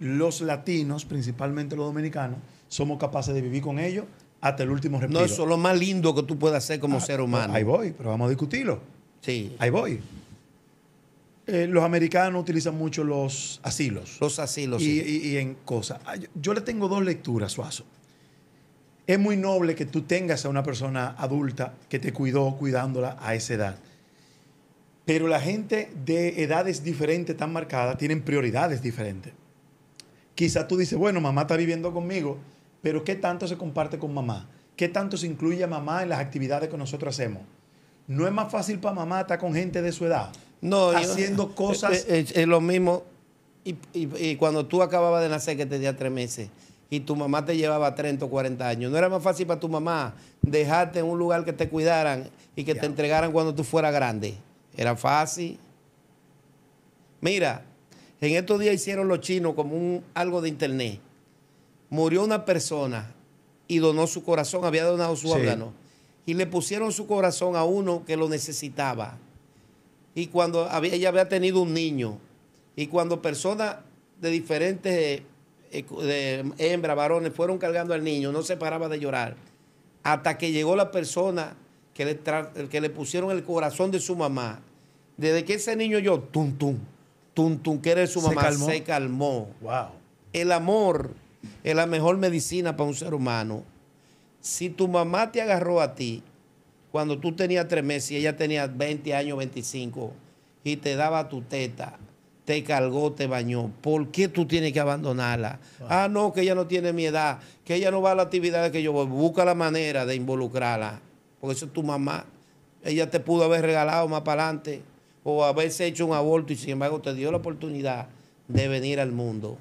los latinos, principalmente los dominicanos, somos capaces de vivir con ellos hasta el último respiro. No, eso es lo más lindo que tú puedas hacer como ah, ser humano. Ahí voy, pero vamos a discutirlo. Sí. Ahí voy. Eh, los americanos utilizan mucho los asilos. Los asilos. Y, sí. y, en cosas. Ah, yo, le tengo dos lecturas, Suazo. Es muy noble que tú tengas a una persona adulta que te cuidó cuidándola a esa edad. Pero la gente de edades diferentes, tan marcadas, tienen prioridades diferentes. Quizá tú dices, bueno, mamá está viviendo conmigo, pero ¿qué tanto se comparte con mamá? ¿Qué tanto se incluye a mamá en las actividades que nosotros hacemos? ¿No es más fácil para mamá estar con gente de su edad? no, haciendo eh, cosas. Eh, es, lo mismo. Y, cuando tú acababas de nacer, que tenía tres meses, y tu mamá te llevaba 30 o 40 años, ¿no era más fácil para tu mamá dejarte en un lugar que te cuidaran y que te entregaran cuando tú fueras grande? Era fácil. Mira, en estos días hicieron los chinos como un, algo de internet. Murió una persona y donó su corazón, había donado su órgano. Y le pusieron su corazón a uno que lo necesitaba y cuando ella había tenido un niño, y cuando personas de diferentes eh, de hembras, varones, fueron cargando al niño, no se paraba de llorar, hasta que llegó la persona que le, que le pusieron el corazón de su mamá. Desde que ese niño yo, tum, tum, tum, tum, que era su mamá, se calmó. El amor es la mejor medicina para un ser humano. Si tu mamá te agarró a ti, cuando tú tenías tres meses y ella tenía 20 años, 25, y te daba tu teta, te cargó, te bañó, ¿por qué tú tienes que abandonarla? Ah, no, que ella no tiene mi edad, que ella no va a la actividad que yo voy. Busca la manera de involucrarla, porque eso es tu mamá. Ella te pudo haber regalado más para adelante o haberse hecho un aborto y sin embargo te dio la oportunidad de venir al mundo.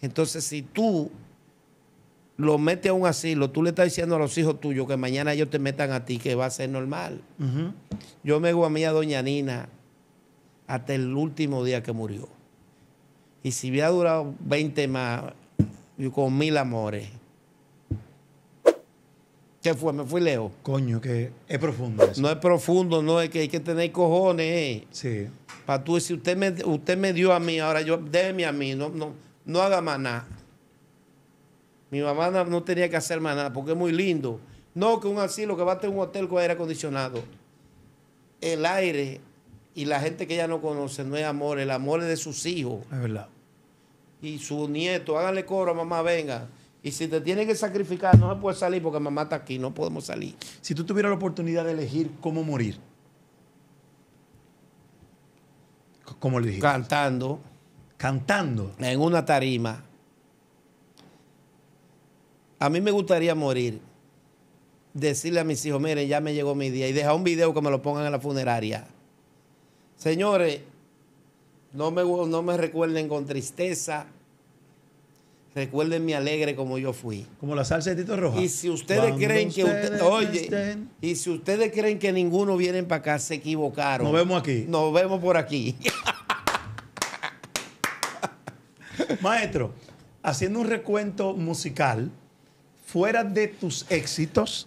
Entonces, si tú lo mete a un asilo, tú le estás diciendo a los hijos tuyos que mañana ellos te metan a ti, que va a ser normal. Yo me hago a mí doña Nina hasta el último día que murió. Y si hubiera durado 20 más, con mil amores. ¿Qué fue? Me fui lejos. Coño, que es profundo eso. No es profundo, no, es que hay que tener cojones. Eh. Sí. Para tú, si usted me, usted me dio a mí, ahora yo, déjeme a mí, no, no, no haga más nada mi mamá no, tenía que hacer más nada porque es muy lindo. No que un asilo que va a tener un hotel con aire acondicionado. El aire y la gente que ella no conoce no es amor, el amor es de sus hijos. Es verdad. Y su nieto, háganle coro, mamá, venga. Y si te tienen que sacrificar, no se puede salir porque mamá está aquí, no podemos salir. Si tú tuvieras la oportunidad de elegir cómo morir, ¿cómo le Cantando. Cantando. En una tarima. A mí me gustaría morir, decirle a mis hijos, miren, ya me llegó mi día, y dejar un video que me lo pongan en la funeraria. Señores, no me, no me recuerden con tristeza, recuerden mi alegre como yo fui. Como la salsa de Tito Roja. Y si ustedes creen que oye, y si ustedes creen que ninguno viene para acá, se equivocaron. Nos vemos aquí. Nos vemos por aquí. Maestro, haciendo un recuento musical, fuera de tus éxitos,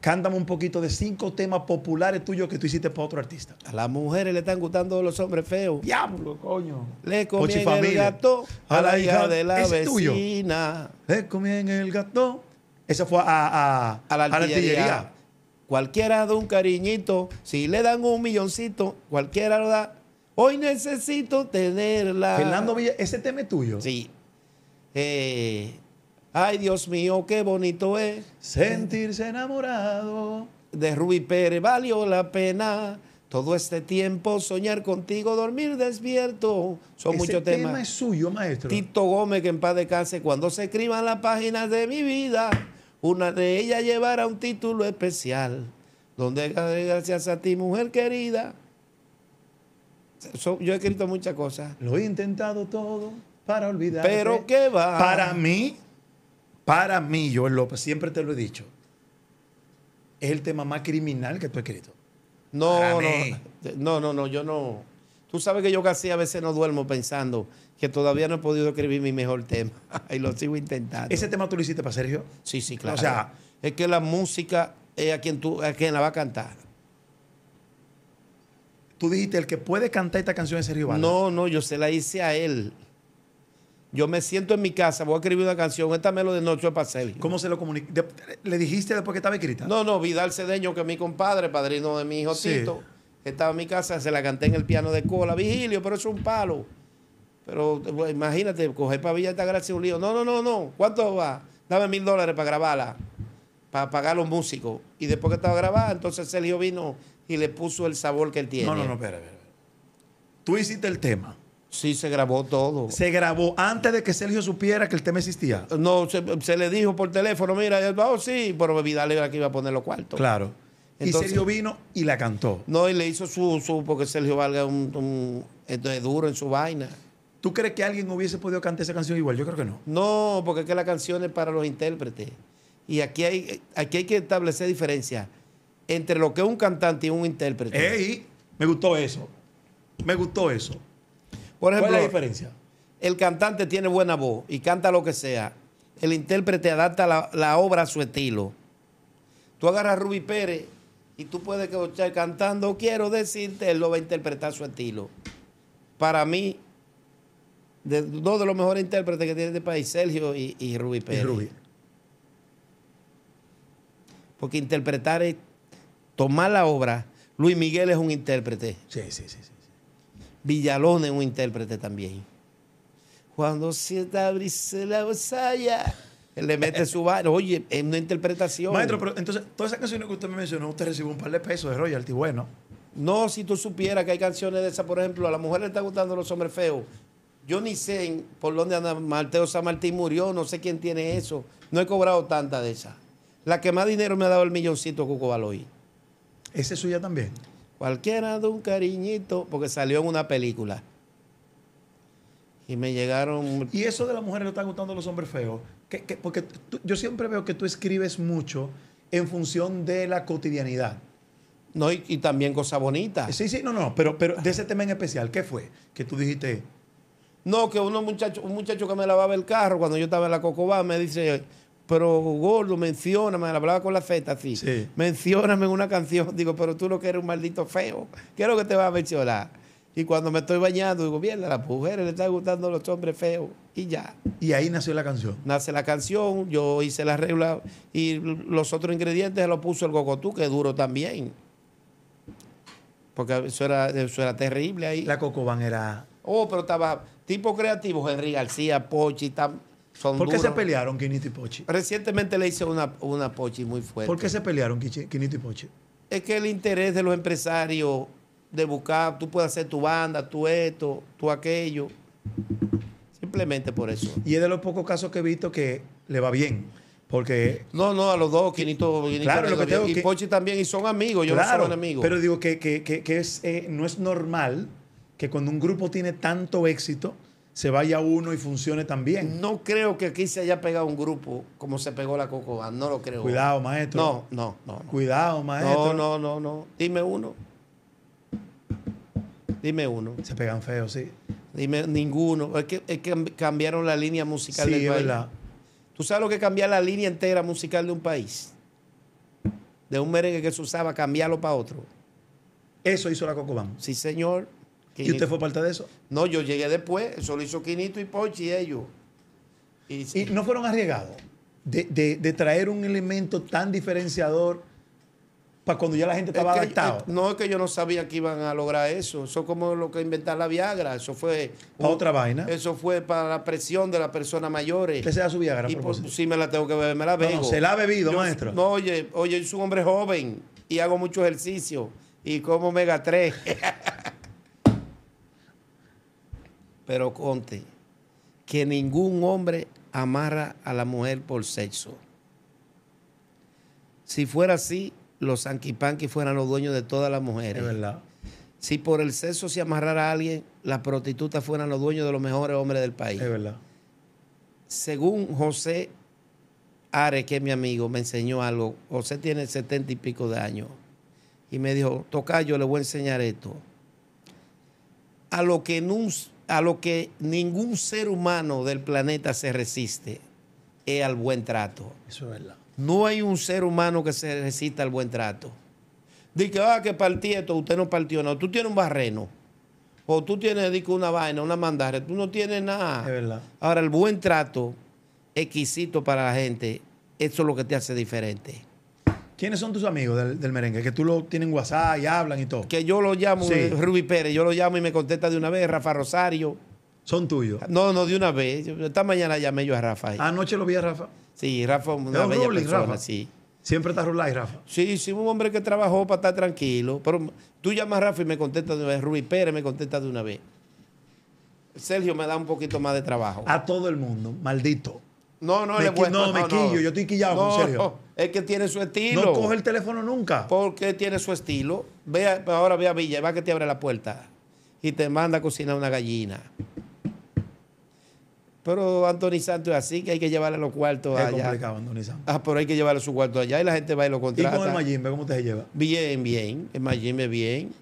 cántame un poquito de cinco temas populares tuyos que tú hiciste para otro artista. A las mujeres le están gustando los hombres feos. Diablo, coño. Le comí el gato a la hija de la vecina. Le comí el gato. Eso fue a, a, la, artillería. a la artillería. Cualquiera da un cariñito, si le dan un milloncito, cualquiera lo da. Hoy necesito tenerla. Fernando Villa, ese tema es tuyo. Sí. Eh, Ay, Dios mío, qué bonito es sentirse enamorado. De rui Pérez valió la pena. Todo este tiempo, soñar contigo, dormir despierto. Son muchos temas. tema es suyo, maestro. Tito Gómez, que en paz descanse. Cuando se escriban las páginas de mi vida, una de ellas llevará un título especial. Donde gracias a ti, mujer querida. yo he escrito muchas cosas. Lo he intentado todo para olvidar. Pero qué va. Para mí, para mí, yo López, siempre te lo he dicho, es el tema más criminal que tú has escrito. No, no, no, no, yo no. Tú sabes que yo casi a veces no duermo pensando que todavía no he podido escribir mi mejor tema [LAUGHS] y lo sigo intentando. ¿Ese tema tú lo hiciste para Sergio? Sí, sí, claro. O sea, es que la música es a quien, tú, a quien la va a cantar. Tú dijiste, el que puede cantar esta canción es Sergio Vargas. No, no, yo se la hice a él. Yo me siento en mi casa, voy a escribir una canción, esta me lo de Noche para Sergio. ¿Cómo se lo comunicó? ¿Le dijiste después que estaba escrita? No, no, Vidal Cedeño, que es mi compadre, padrino de mi hijo estaba en mi casa, se la canté en el piano de cola. Vigilio, pero eso es un palo. Pero imagínate, coger para Villa Gracia un lío. No, no, no, no. ¿Cuánto va? Dame mil dólares para grabarla, para pagar a los músicos. Y después que estaba grabada, entonces Sergio vino y le puso el sabor que él tiene. No, no, no, espera, espera. Tú hiciste el tema. Sí, se grabó todo. Se grabó antes de que Sergio supiera que el tema existía. No, se, le dijo por teléfono, mira, oh, sí, pero Vidal era que iba a poner los cuartos. Claro. y Sergio vino y la cantó. No, y le hizo su, su porque Sergio Valga un, es duro en su vaina. ¿Tú crees que alguien hubiese podido cantar esa canción igual? Yo creo que no. No, porque es que la canción es para los intérpretes. Y aquí hay, aquí hay que establecer diferencia entre lo que es un cantante y un intérprete. ¡Ey! Me gustó eso. Me gustó eso. Por ejemplo, la diferencia? El cantante tiene buena voz y canta lo que sea. El intérprete adapta la, obra a su estilo. Tú agarras a Ruby Pérez y tú puedes escuchar cantando, quiero decirte, él lo va a interpretar a su estilo. Para mí, de, dos de los mejores intérpretes que tiene este país, Sergio y, Rubí Ruby Pérez. Porque interpretar es tomar la obra. Luis Miguel es un intérprete. sí, sí. sí. Villalón es un intérprete también. Cuando sienta brisa la él le mete su bar. Oye, es una interpretación. Maestro, pero entonces, todas esas canciones que usted me mencionó, usted recibe un par de pesos de royalty, bueno. No, si tú supieras que hay canciones de esas, por ejemplo, a la mujer le está gustando los hombres feos. Yo ni sé por dónde anda Mateo San Martín murió, no sé quién tiene eso. No he cobrado tanta de esas. La que más dinero me ha dado el milloncito Cuco Baloy. ¿Ese es suya también? Cualquiera de un cariñito, porque salió en una película. Y me llegaron. Y eso de las mujeres le están gustando los hombres feos. Que, porque yo siempre veo que tú escribes mucho en función de la cotidianidad. No, y, también cosas bonitas. Sí, sí, no, no, pero, pero de ese tema en especial, ¿qué fue? Que tú dijiste. No, que uno muchacho, un muchacho que me lavaba el carro cuando yo estaba en la Cocobá me dice, pero gordo, me hablaba con la feta así, sí. en una canción, digo, pero tú lo que eres un maldito feo, ¿qué es lo que te va a mencionar? Y cuando me estoy bañando, digo, mierda, a las mujeres le están gustando los hombres feos. Y ya. Y ahí nació la canción. Nace la canción, yo hice la regla y los otros ingredientes los puso el cocotú, que duro también. Porque eso era, terrible ahí. La cocoban era. Oh, pero estaba tipo creativo, Henry García, Pochi, tam, ¿Por qué se pelearon Quinito y Pochi? Recientemente le hice una, una Pochi muy fuerte. ¿Por qué se pelearon Quinito y Pochi? Es que el interés de los empresarios de buscar, tú puedes hacer tu banda, tú esto, tú aquello. Simplemente por eso. Y es de los pocos casos que he visto que le va bien. Porque. No, no, a los dos, Quinito, y Pochi también, y son amigos, yo claro, no soy amigos. Pero digo que, eh, no es normal que cuando un grupo tiene tanto éxito, se vaya uno y funcione también. No creo que aquí se haya pegado un grupo como se pegó la Cocoa, no lo creo. Cuidado, maestro. No, no, no. Cuidado, maestro. No, no, no, no. Dime uno. Dime uno. Se pegan feos, sí. Dime ninguno. Es que, es que cambiaron la línea musical sí, del Verdad. ¿Tú sabes lo que cambiar la línea entera musical de un país? De un merengue que se usaba, cambiarlo para otro. Eso hizo la Cocobam. Sí, señor. ¿Y usted fue parte de eso? No, yo llegué después, lo hizo Quinito y Pochi y ellos. Y, no fueron arriesgados de, de, traer un elemento tan diferenciador para cuando ya la gente estaba adaptado? Eh, no, es que yo no sabía que iban a lograr eso. Eso es como lo que inventar la Viagra. Eso fue. Para otra vaina. Eso fue para la presión de las personas mayores. que sea su Viagra? Y si me la tengo que beber, me la bebo. se la ha bebido, maestro. No, oye, oye, yo soy un hombre joven y hago mucho ejercicio y como Mega 3. [LAUGHS] Pero conte que ningún hombre amarra a la mujer por sexo. Si fuera así, los anquipanquis fueran los dueños de todas las mujeres. Es verdad. Si por el sexo se amarrara a alguien, las prostitutas fueran los dueños de los mejores hombres del país. Es verdad. Según José Ares, que es mi amigo, me enseñó algo. José tiene setenta y pico de años. Y me dijo, toca, yo le voy a enseñar esto. A lo que nunca a lo que ningún ser humano del planeta se resiste es al buen trato. Eso es verdad. No hay un ser humano que se resista al buen trato. Dice que, ah, que partí esto, usted no partió, no. Tú tienes un barreno. O tú tienes una vaina, una mandarre, Tú no tienes nada. Es verdad. Ahora, el buen trato exquisito para la gente, eso es lo que te hace diferente. ¿Quiénes son tus amigos del, merengue? Que tú lo tienen WhatsApp y hablan y todo. Que yo lo llamo, eh, Rubí Pérez, yo lo llamo y me contesta de una vez, Rafa Rosario. ¿Son tuyos? No, no, de una vez. Esta mañana llamé yo a Rafa. Anoche lo vi a Rafa. Sí, Rafa, Rafa? sí. Siempre está rulay, Rafa. Sí, sí, un hombre que trabajó para estar tranquilo. Pero tú llamas a Rafa y me contesta de una vez. Rubí Pérez me contesta de una vez. Sergio me da un poquito más de trabajo. A todo el mundo, maldito. No, no, me, no, no, me quillo, yo estoy quillado con Sergio. Es que tiene su estilo. No coge el teléfono nunca. Porque tiene su estilo. Ve ahora ve a Villa, va que te abre la puerta y te manda a cocinar una gallina. Pero Anthony Santos es así, que hay que llevarle los cuartos allá. Es complicado, Anthony Santos. Ah, pero hay que llevarle su cuarto allá y la gente va y lo contrata. ¿Y con el Majimbe cómo te se lleva? Bien, bien. El es bien.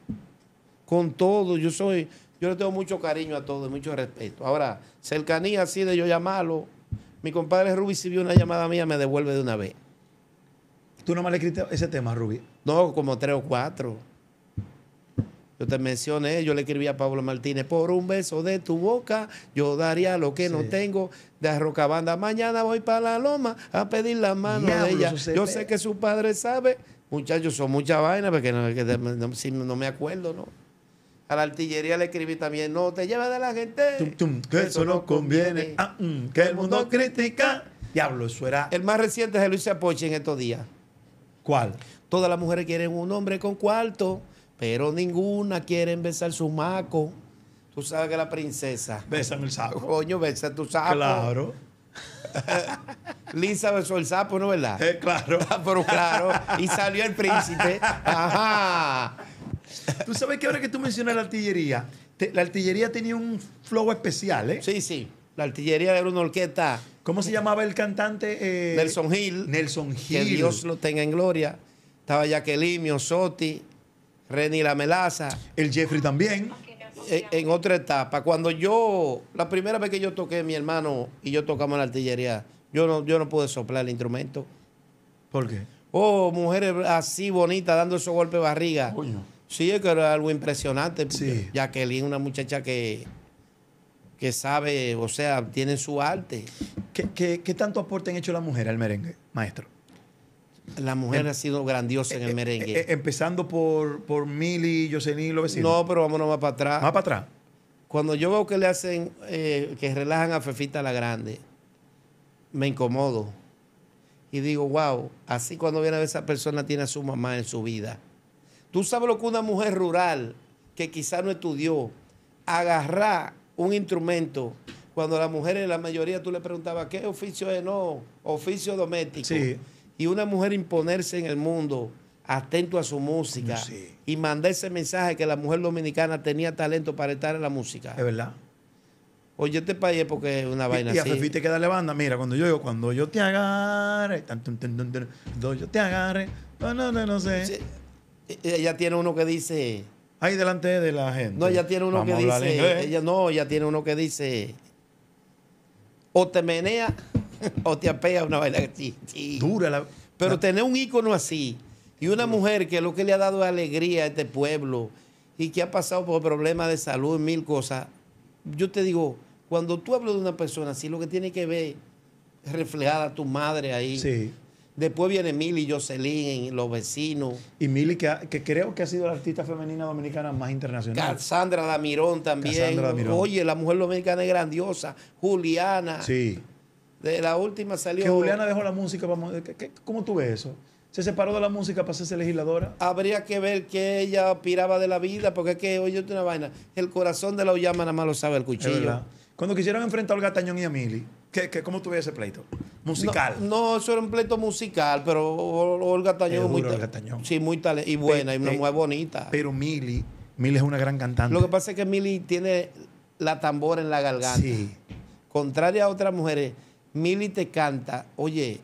Con todo. Yo soy... Yo le tengo mucho cariño a todo y mucho respeto. Ahora, cercanía así de yo llamarlo. Mi compadre Rubí si vio una llamada mía me devuelve de una vez. Tú nomás le escribiste ese tema, Rubí. No, como tres o cuatro. Yo te mencioné, yo le escribí a Pablo Martínez, por un beso de tu boca, yo daría lo que no tengo de Arrocabanda. Mañana voy para la loma a pedir la mano de ella. Yo sé que su padre sabe, muchachos, son mucha vaina, porque no, si, no, me acuerdo, ¿no? A la artillería le escribí también, no te lleves de la gente. que eso no conviene, ah, mm, que el mundo critica. Diablo, eso era. El más reciente es el Luis Apoche en estos días. ¿Cuál? Todas las mujeres quieren un hombre con cuarto, pero ninguna quiere besar su maco. Tú sabes que la princesa. Bésame el sapo. Coño, besa tu sapo. Claro. [LAUGHS] Lisa besó el sapo, ¿no es verdad? Eh, claro. Ah, claro. Y salió el príncipe. Ajá. Tú sabes que ahora que tú mencionas la artillería, la artillería tenía un flow especial, ¿eh? Sí, sí. La artillería era una orquesta. ¿Cómo se llamaba el cantante? Eh, Nelson Hill. Nelson Hill. Que Dios lo tenga en gloria. Estaba Jacqueline, Sotti, Reni La Melaza. El Jeffrey también. En, otra etapa. Cuando yo, la primera vez que yo toqué, mi hermano y yo tocamos la artillería, yo no, yo no pude soplar el instrumento. ¿Por qué? Oh, mujeres así bonitas dando esos golpes de barriga. Coño. Sí, es que era algo impresionante. Jacqueline, una muchacha que que sabe, o sea, tienen su arte. ¿Qué, tanto aporte han hecho las mujeres al merengue, maestro? La mujer em, ha sido grandiosa en el eh, eh, merengue. Eh, empezando por, por Mili, y lo vecino. No, pero vámonos más para atrás. Más para atrás. Cuando yo veo que le hacen, que relajan a Fefita la Grande, me incomodo. Y digo, wow, así cuando viene a ver esa persona tiene a su mamá en su vida. Tú sabes lo que una mujer rural que quizá no estudió, agarrar un instrumento. Cuando las mujeres, la mayoría, tú le preguntabas, ¿qué oficio es? No, oficio doméstico. Y una mujer imponerse en el mundo, atento a su música, y mandar ese mensaje que la mujer dominicana tenía talento para estar en la música. Es verdad. Oye, este país porque es una vaina así. Y a Fefi que queda banda. Mira, cuando yo digo, cuando yo te agarre, cuando yo te agarre, no, no, no, no sé. E-, ella tiene uno que dice, ahí delante de la gente. No, ya tiene uno que dice. Ella, no, ya tiene uno que dice. O te menea [LAUGHS] o te apea una vaina sí, Dura la. Pero tener un ícono así y una mujer que lo que le ha dado es alegría a este pueblo y que ha pasado por problemas de salud, mil cosas. Yo te digo, cuando tú hablas de una persona así, lo que tiene que ver reflejada tu madre ahí, sí. Después viene Mili Jocelyn, los vecinos. Y Milly, que, creo que ha sido la artista femenina dominicana más internacional. Sandra Damirón también. Oye, la mujer dominicana es grandiosa. Juliana. Sí. De la última salió. Que Juliana dejó la música. Eh, ¿Cómo tú ves eso? ¿Se separó de la música para hacerse legisladora? Habría que ver qué ella aspiraba de la vida, porque es que, oye, una vaina. El corazón de la Ullama nada más lo sabe el cuchillo. Cuando quisieron enfrentar a Olga Tañón y a Milly cómo tuve ese pleito? Musical. No, eso era un pleito musical, pero Olga Tañón. muy Olga Sí, muy talentosa y buena, y una bonita. Pero Mili, Mili es una gran cantante. Lo que pasa es que Mili tiene la tambora en la garganta. Sí. Contraria a otras mujeres, Mili te canta, oye,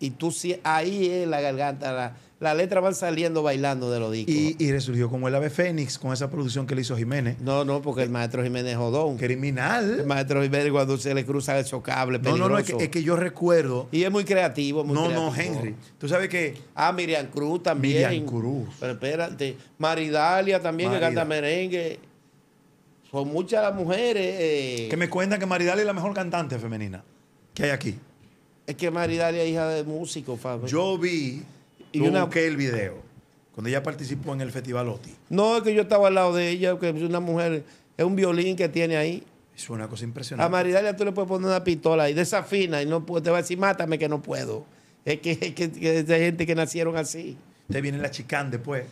y tú sí, ahí es la garganta, la, la letra van saliendo bailando de los discos. Y, resurgió como el ave fénix con esa producción que le hizo Jiménez. No, no, porque el maestro Jiménez Jodón. Criminal. El maestro Jiménez cuando se le cruza el chocable, No, no, no, es que, yo recuerdo. Y es muy creativo, muy No, no, Henry. Tú sabes que. Ah, Miriam Cruz también. Miriam Cruz. Pero espérate. Maridalia también, que canta merengue. Son muchas las mujeres. Eh. Que me cuentan que Maridalia es la mejor cantante femenina que hay aquí. Es que Maridalia es hija de músico, Fabio. Yo vi y una... que el video? Cuando ella participó en el Festival OTI. No, es que yo estaba al lado de ella, que es una mujer, es un violín que tiene ahí. Es una cosa impresionante. A Maridalia tú le puedes poner una pistola y desafina y no te va a decir, mátame que no puedo. Es que, es gente que nacieron así. Te viene la chicán después.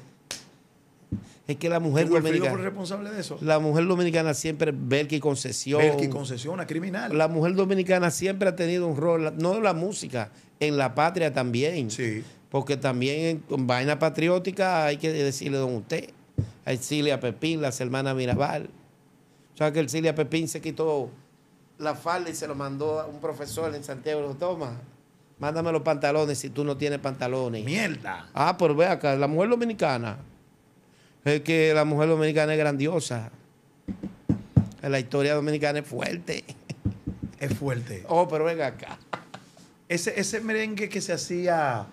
Es que la mujer dominicana. responsable de eso? La mujer dominicana siempre Belki concesiona concesión. concesiona criminal. La mujer dominicana siempre ha tenido un rol, no en la música, en la patria también. Sí porque también en vaina patriótica hay que decirle don usted, a Cilia Pepín, las hermanas Mirabal. ¿Sabes que el Cilia Pepín se quitó la falda y se lo mandó a un profesor en Santiago. de los toma, mándame los pantalones si tú no tienes pantalones. Mierda. Ah, pero ve acá, la mujer dominicana. Es que la mujer dominicana es grandiosa. La historia dominicana es fuerte. Es fuerte. Oh, pero venga acá. Ese, ese merengue que se hacía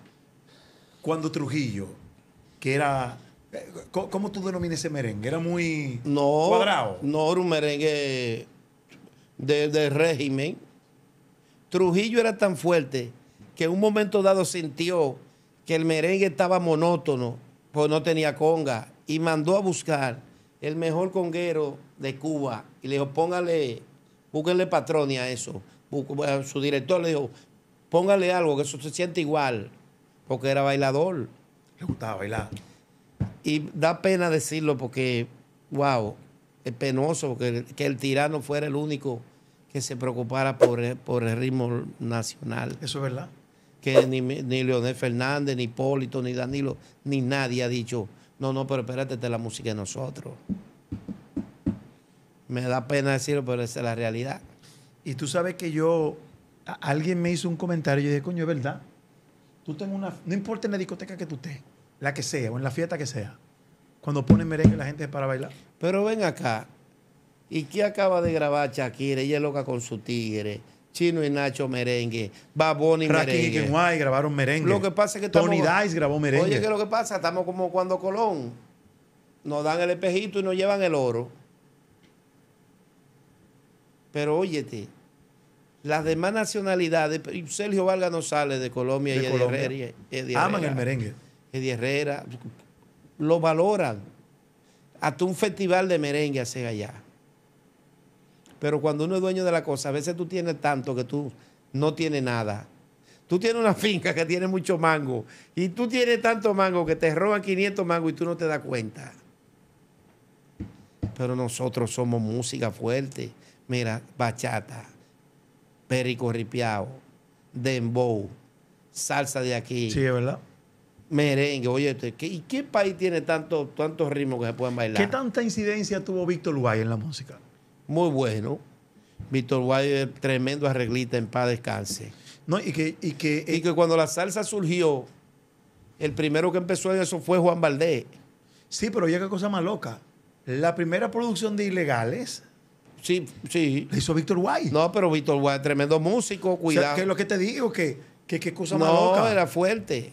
cuando Trujillo, que era. ¿Cómo, tú denominas ese merengue? ¿Era muy no, cuadrado? No, era un merengue del régimen. Trujillo era tan fuerte que en un momento dado sintió que el merengue estaba monótono, pues no tenía conga, y mandó a buscar el mejor conguero de Cuba y le dijo, póngale, búsquenle patrón a eso. Su director le dijo, póngale algo que eso se siente igual porque era bailador. Le gustaba bailar. Y da pena decirlo porque, wow, es penoso que el tirano fuera el único que se preocupara por el, por el ritmo nacional. Eso es verdad. Que ni, ni Leonel Fernández, ni Hipólito, ni Danilo, ni nadie ha dicho, no, no, pero espérate, esta es la música de nosotros. Me da pena decirlo, pero esa es la realidad. Y tú sabes que yo, alguien me hizo un comentario y yo dije, coño, es verdad tú una, no importa en la discoteca que tú estés, la que sea, o en la fiesta que sea, cuando ponen merengue la gente es para bailar. Pero ven acá, ¿y qué acaba de grabar Shakira? Ella es loca con su tigre. Chino y Nacho merengue, y merengue. y Kenway grabaron merengue. Lo que pasa que Tony Dice grabó merengue. Oye, ¿qué es lo que pasa, estamos como cuando Colón nos dan el espejito y nos llevan el oro. Pero óyete, las demás nacionalidades, Sergio valga no sale de Colombia y Colombia. Herrera, Aman el merengue. Eddie Herrera, lo valoran. Hasta un festival de merengue hace allá. Pero cuando uno es dueño de la cosa, a veces tú tienes tanto que tú no tienes nada. Tú tienes una [LAUGHS] finca que tiene mucho mango y tú tienes tanto mango que te roban 500 mangos y tú no te das cuenta. Pero nosotros somos música fuerte. Mira, bachata perico ripiao, dembow, salsa de aquí. Sí, es verdad. Merengue, oye, ¿y qué país tiene tanto, tantos ritmos que se pueden bailar? ¿Qué tanta incidencia tuvo Víctor Guay en la música? Muy bueno. Víctor Guay tremendo arreglita en paz descanse. No, y eh, que, cuando la salsa surgió, el primero que empezó en eso fue Juan Valdés. Sí, pero oye, qué cosa más loca. La primera producción de Ilegales Sí, sí. Le hizo Víctor Guay. No, pero Víctor Guay, tremendo músico, cuidado. ¿Qué es lo que te digo? Que qué, cosa más loca? No, era fuerte.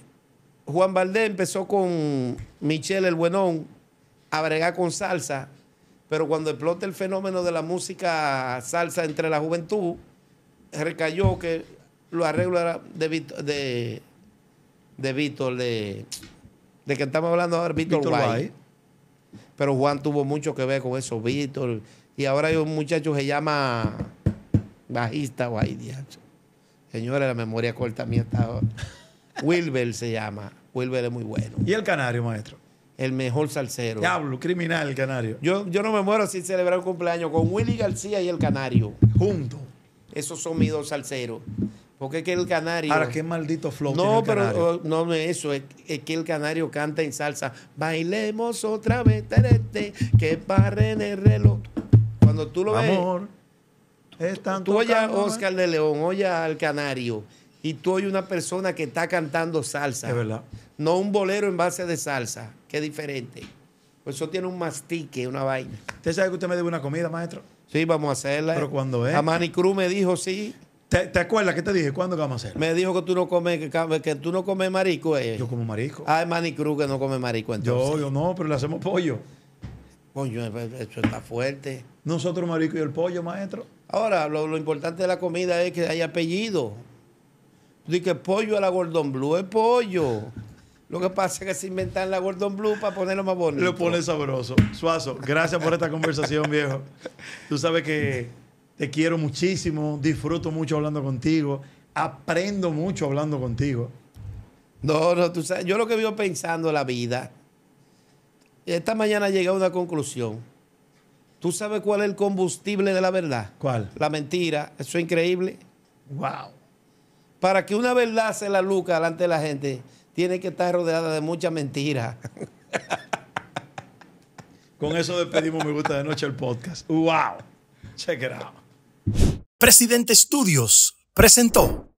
Juan Valdés empezó con Michelle el Buenón a bregar con salsa, pero cuando explota el fenómeno de la música salsa entre la juventud, recayó que lo arreglo de Víctor, de, de Víctor, de, de que estamos hablando ahora, Víctor, Pero Juan tuvo mucho que ver con eso, Víctor. Y ahora hay un muchacho que se llama bajista o Señores, la memoria corta a mí está Wilber se llama. Wilber es muy bueno. ¿Y el canario, maestro? El mejor salsero. Diablo, criminal el canario. Yo, yo no me muero sin celebrar un cumpleaños con Willy García y el canario. Juntos. Esos son mis dos salseros. Porque es que el canario. para qué maldito flow. No, pero oh, no, no eso. Es, que el canario canta en salsa. Bailemos otra vez, terete, que parren el reloj cuando tú lo ves. Amor. Es tú oyes a Oscar de León, oyes al Canario, y tú oyes una persona que está cantando salsa. Es verdad. No un bolero en base de salsa, que diferente. Por pues eso tiene un mastique, una vaina. ¿Usted sabe que usted me debe una comida, maestro? Sí, vamos a hacerla. Pero cuando es. A Manny Cruz me dijo, sí. ¿Te, acuerdas qué te dije? ¿Cuándo vamos a hacer? Me dijo que tú no comes, que, tú no comes marisco. Eh. Yo como marico. Ah, es Manny Cruz que no come marisco Yo, yo no, pero le hacemos pollo. Coño, eso está fuerte. Nosotros, Marico y el pollo, maestro. Ahora, lo, importante de la comida es que haya apellido. Dice que pollo a la Gordon Blue es pollo. Lo que pasa es que se inventan la Gordon Blue para ponerlo más bonito. Lo pone sabroso. Suazo, gracias por esta conversación, viejo. Tú sabes que te quiero muchísimo, disfruto mucho hablando contigo, aprendo mucho hablando contigo. No, no, tú sabes, yo lo que vivo pensando la vida esta mañana llegué a una conclusión. ¿Tú sabes cuál es el combustible de la verdad? ¿Cuál? La mentira. Eso es increíble. Wow. Para que una verdad se la luca delante de la gente, tiene que estar rodeada de mucha mentira. [LAUGHS] Con eso despedimos Me Gusta de Noche el podcast. ¡Wow! Check it out. Presidente Estudios presentó.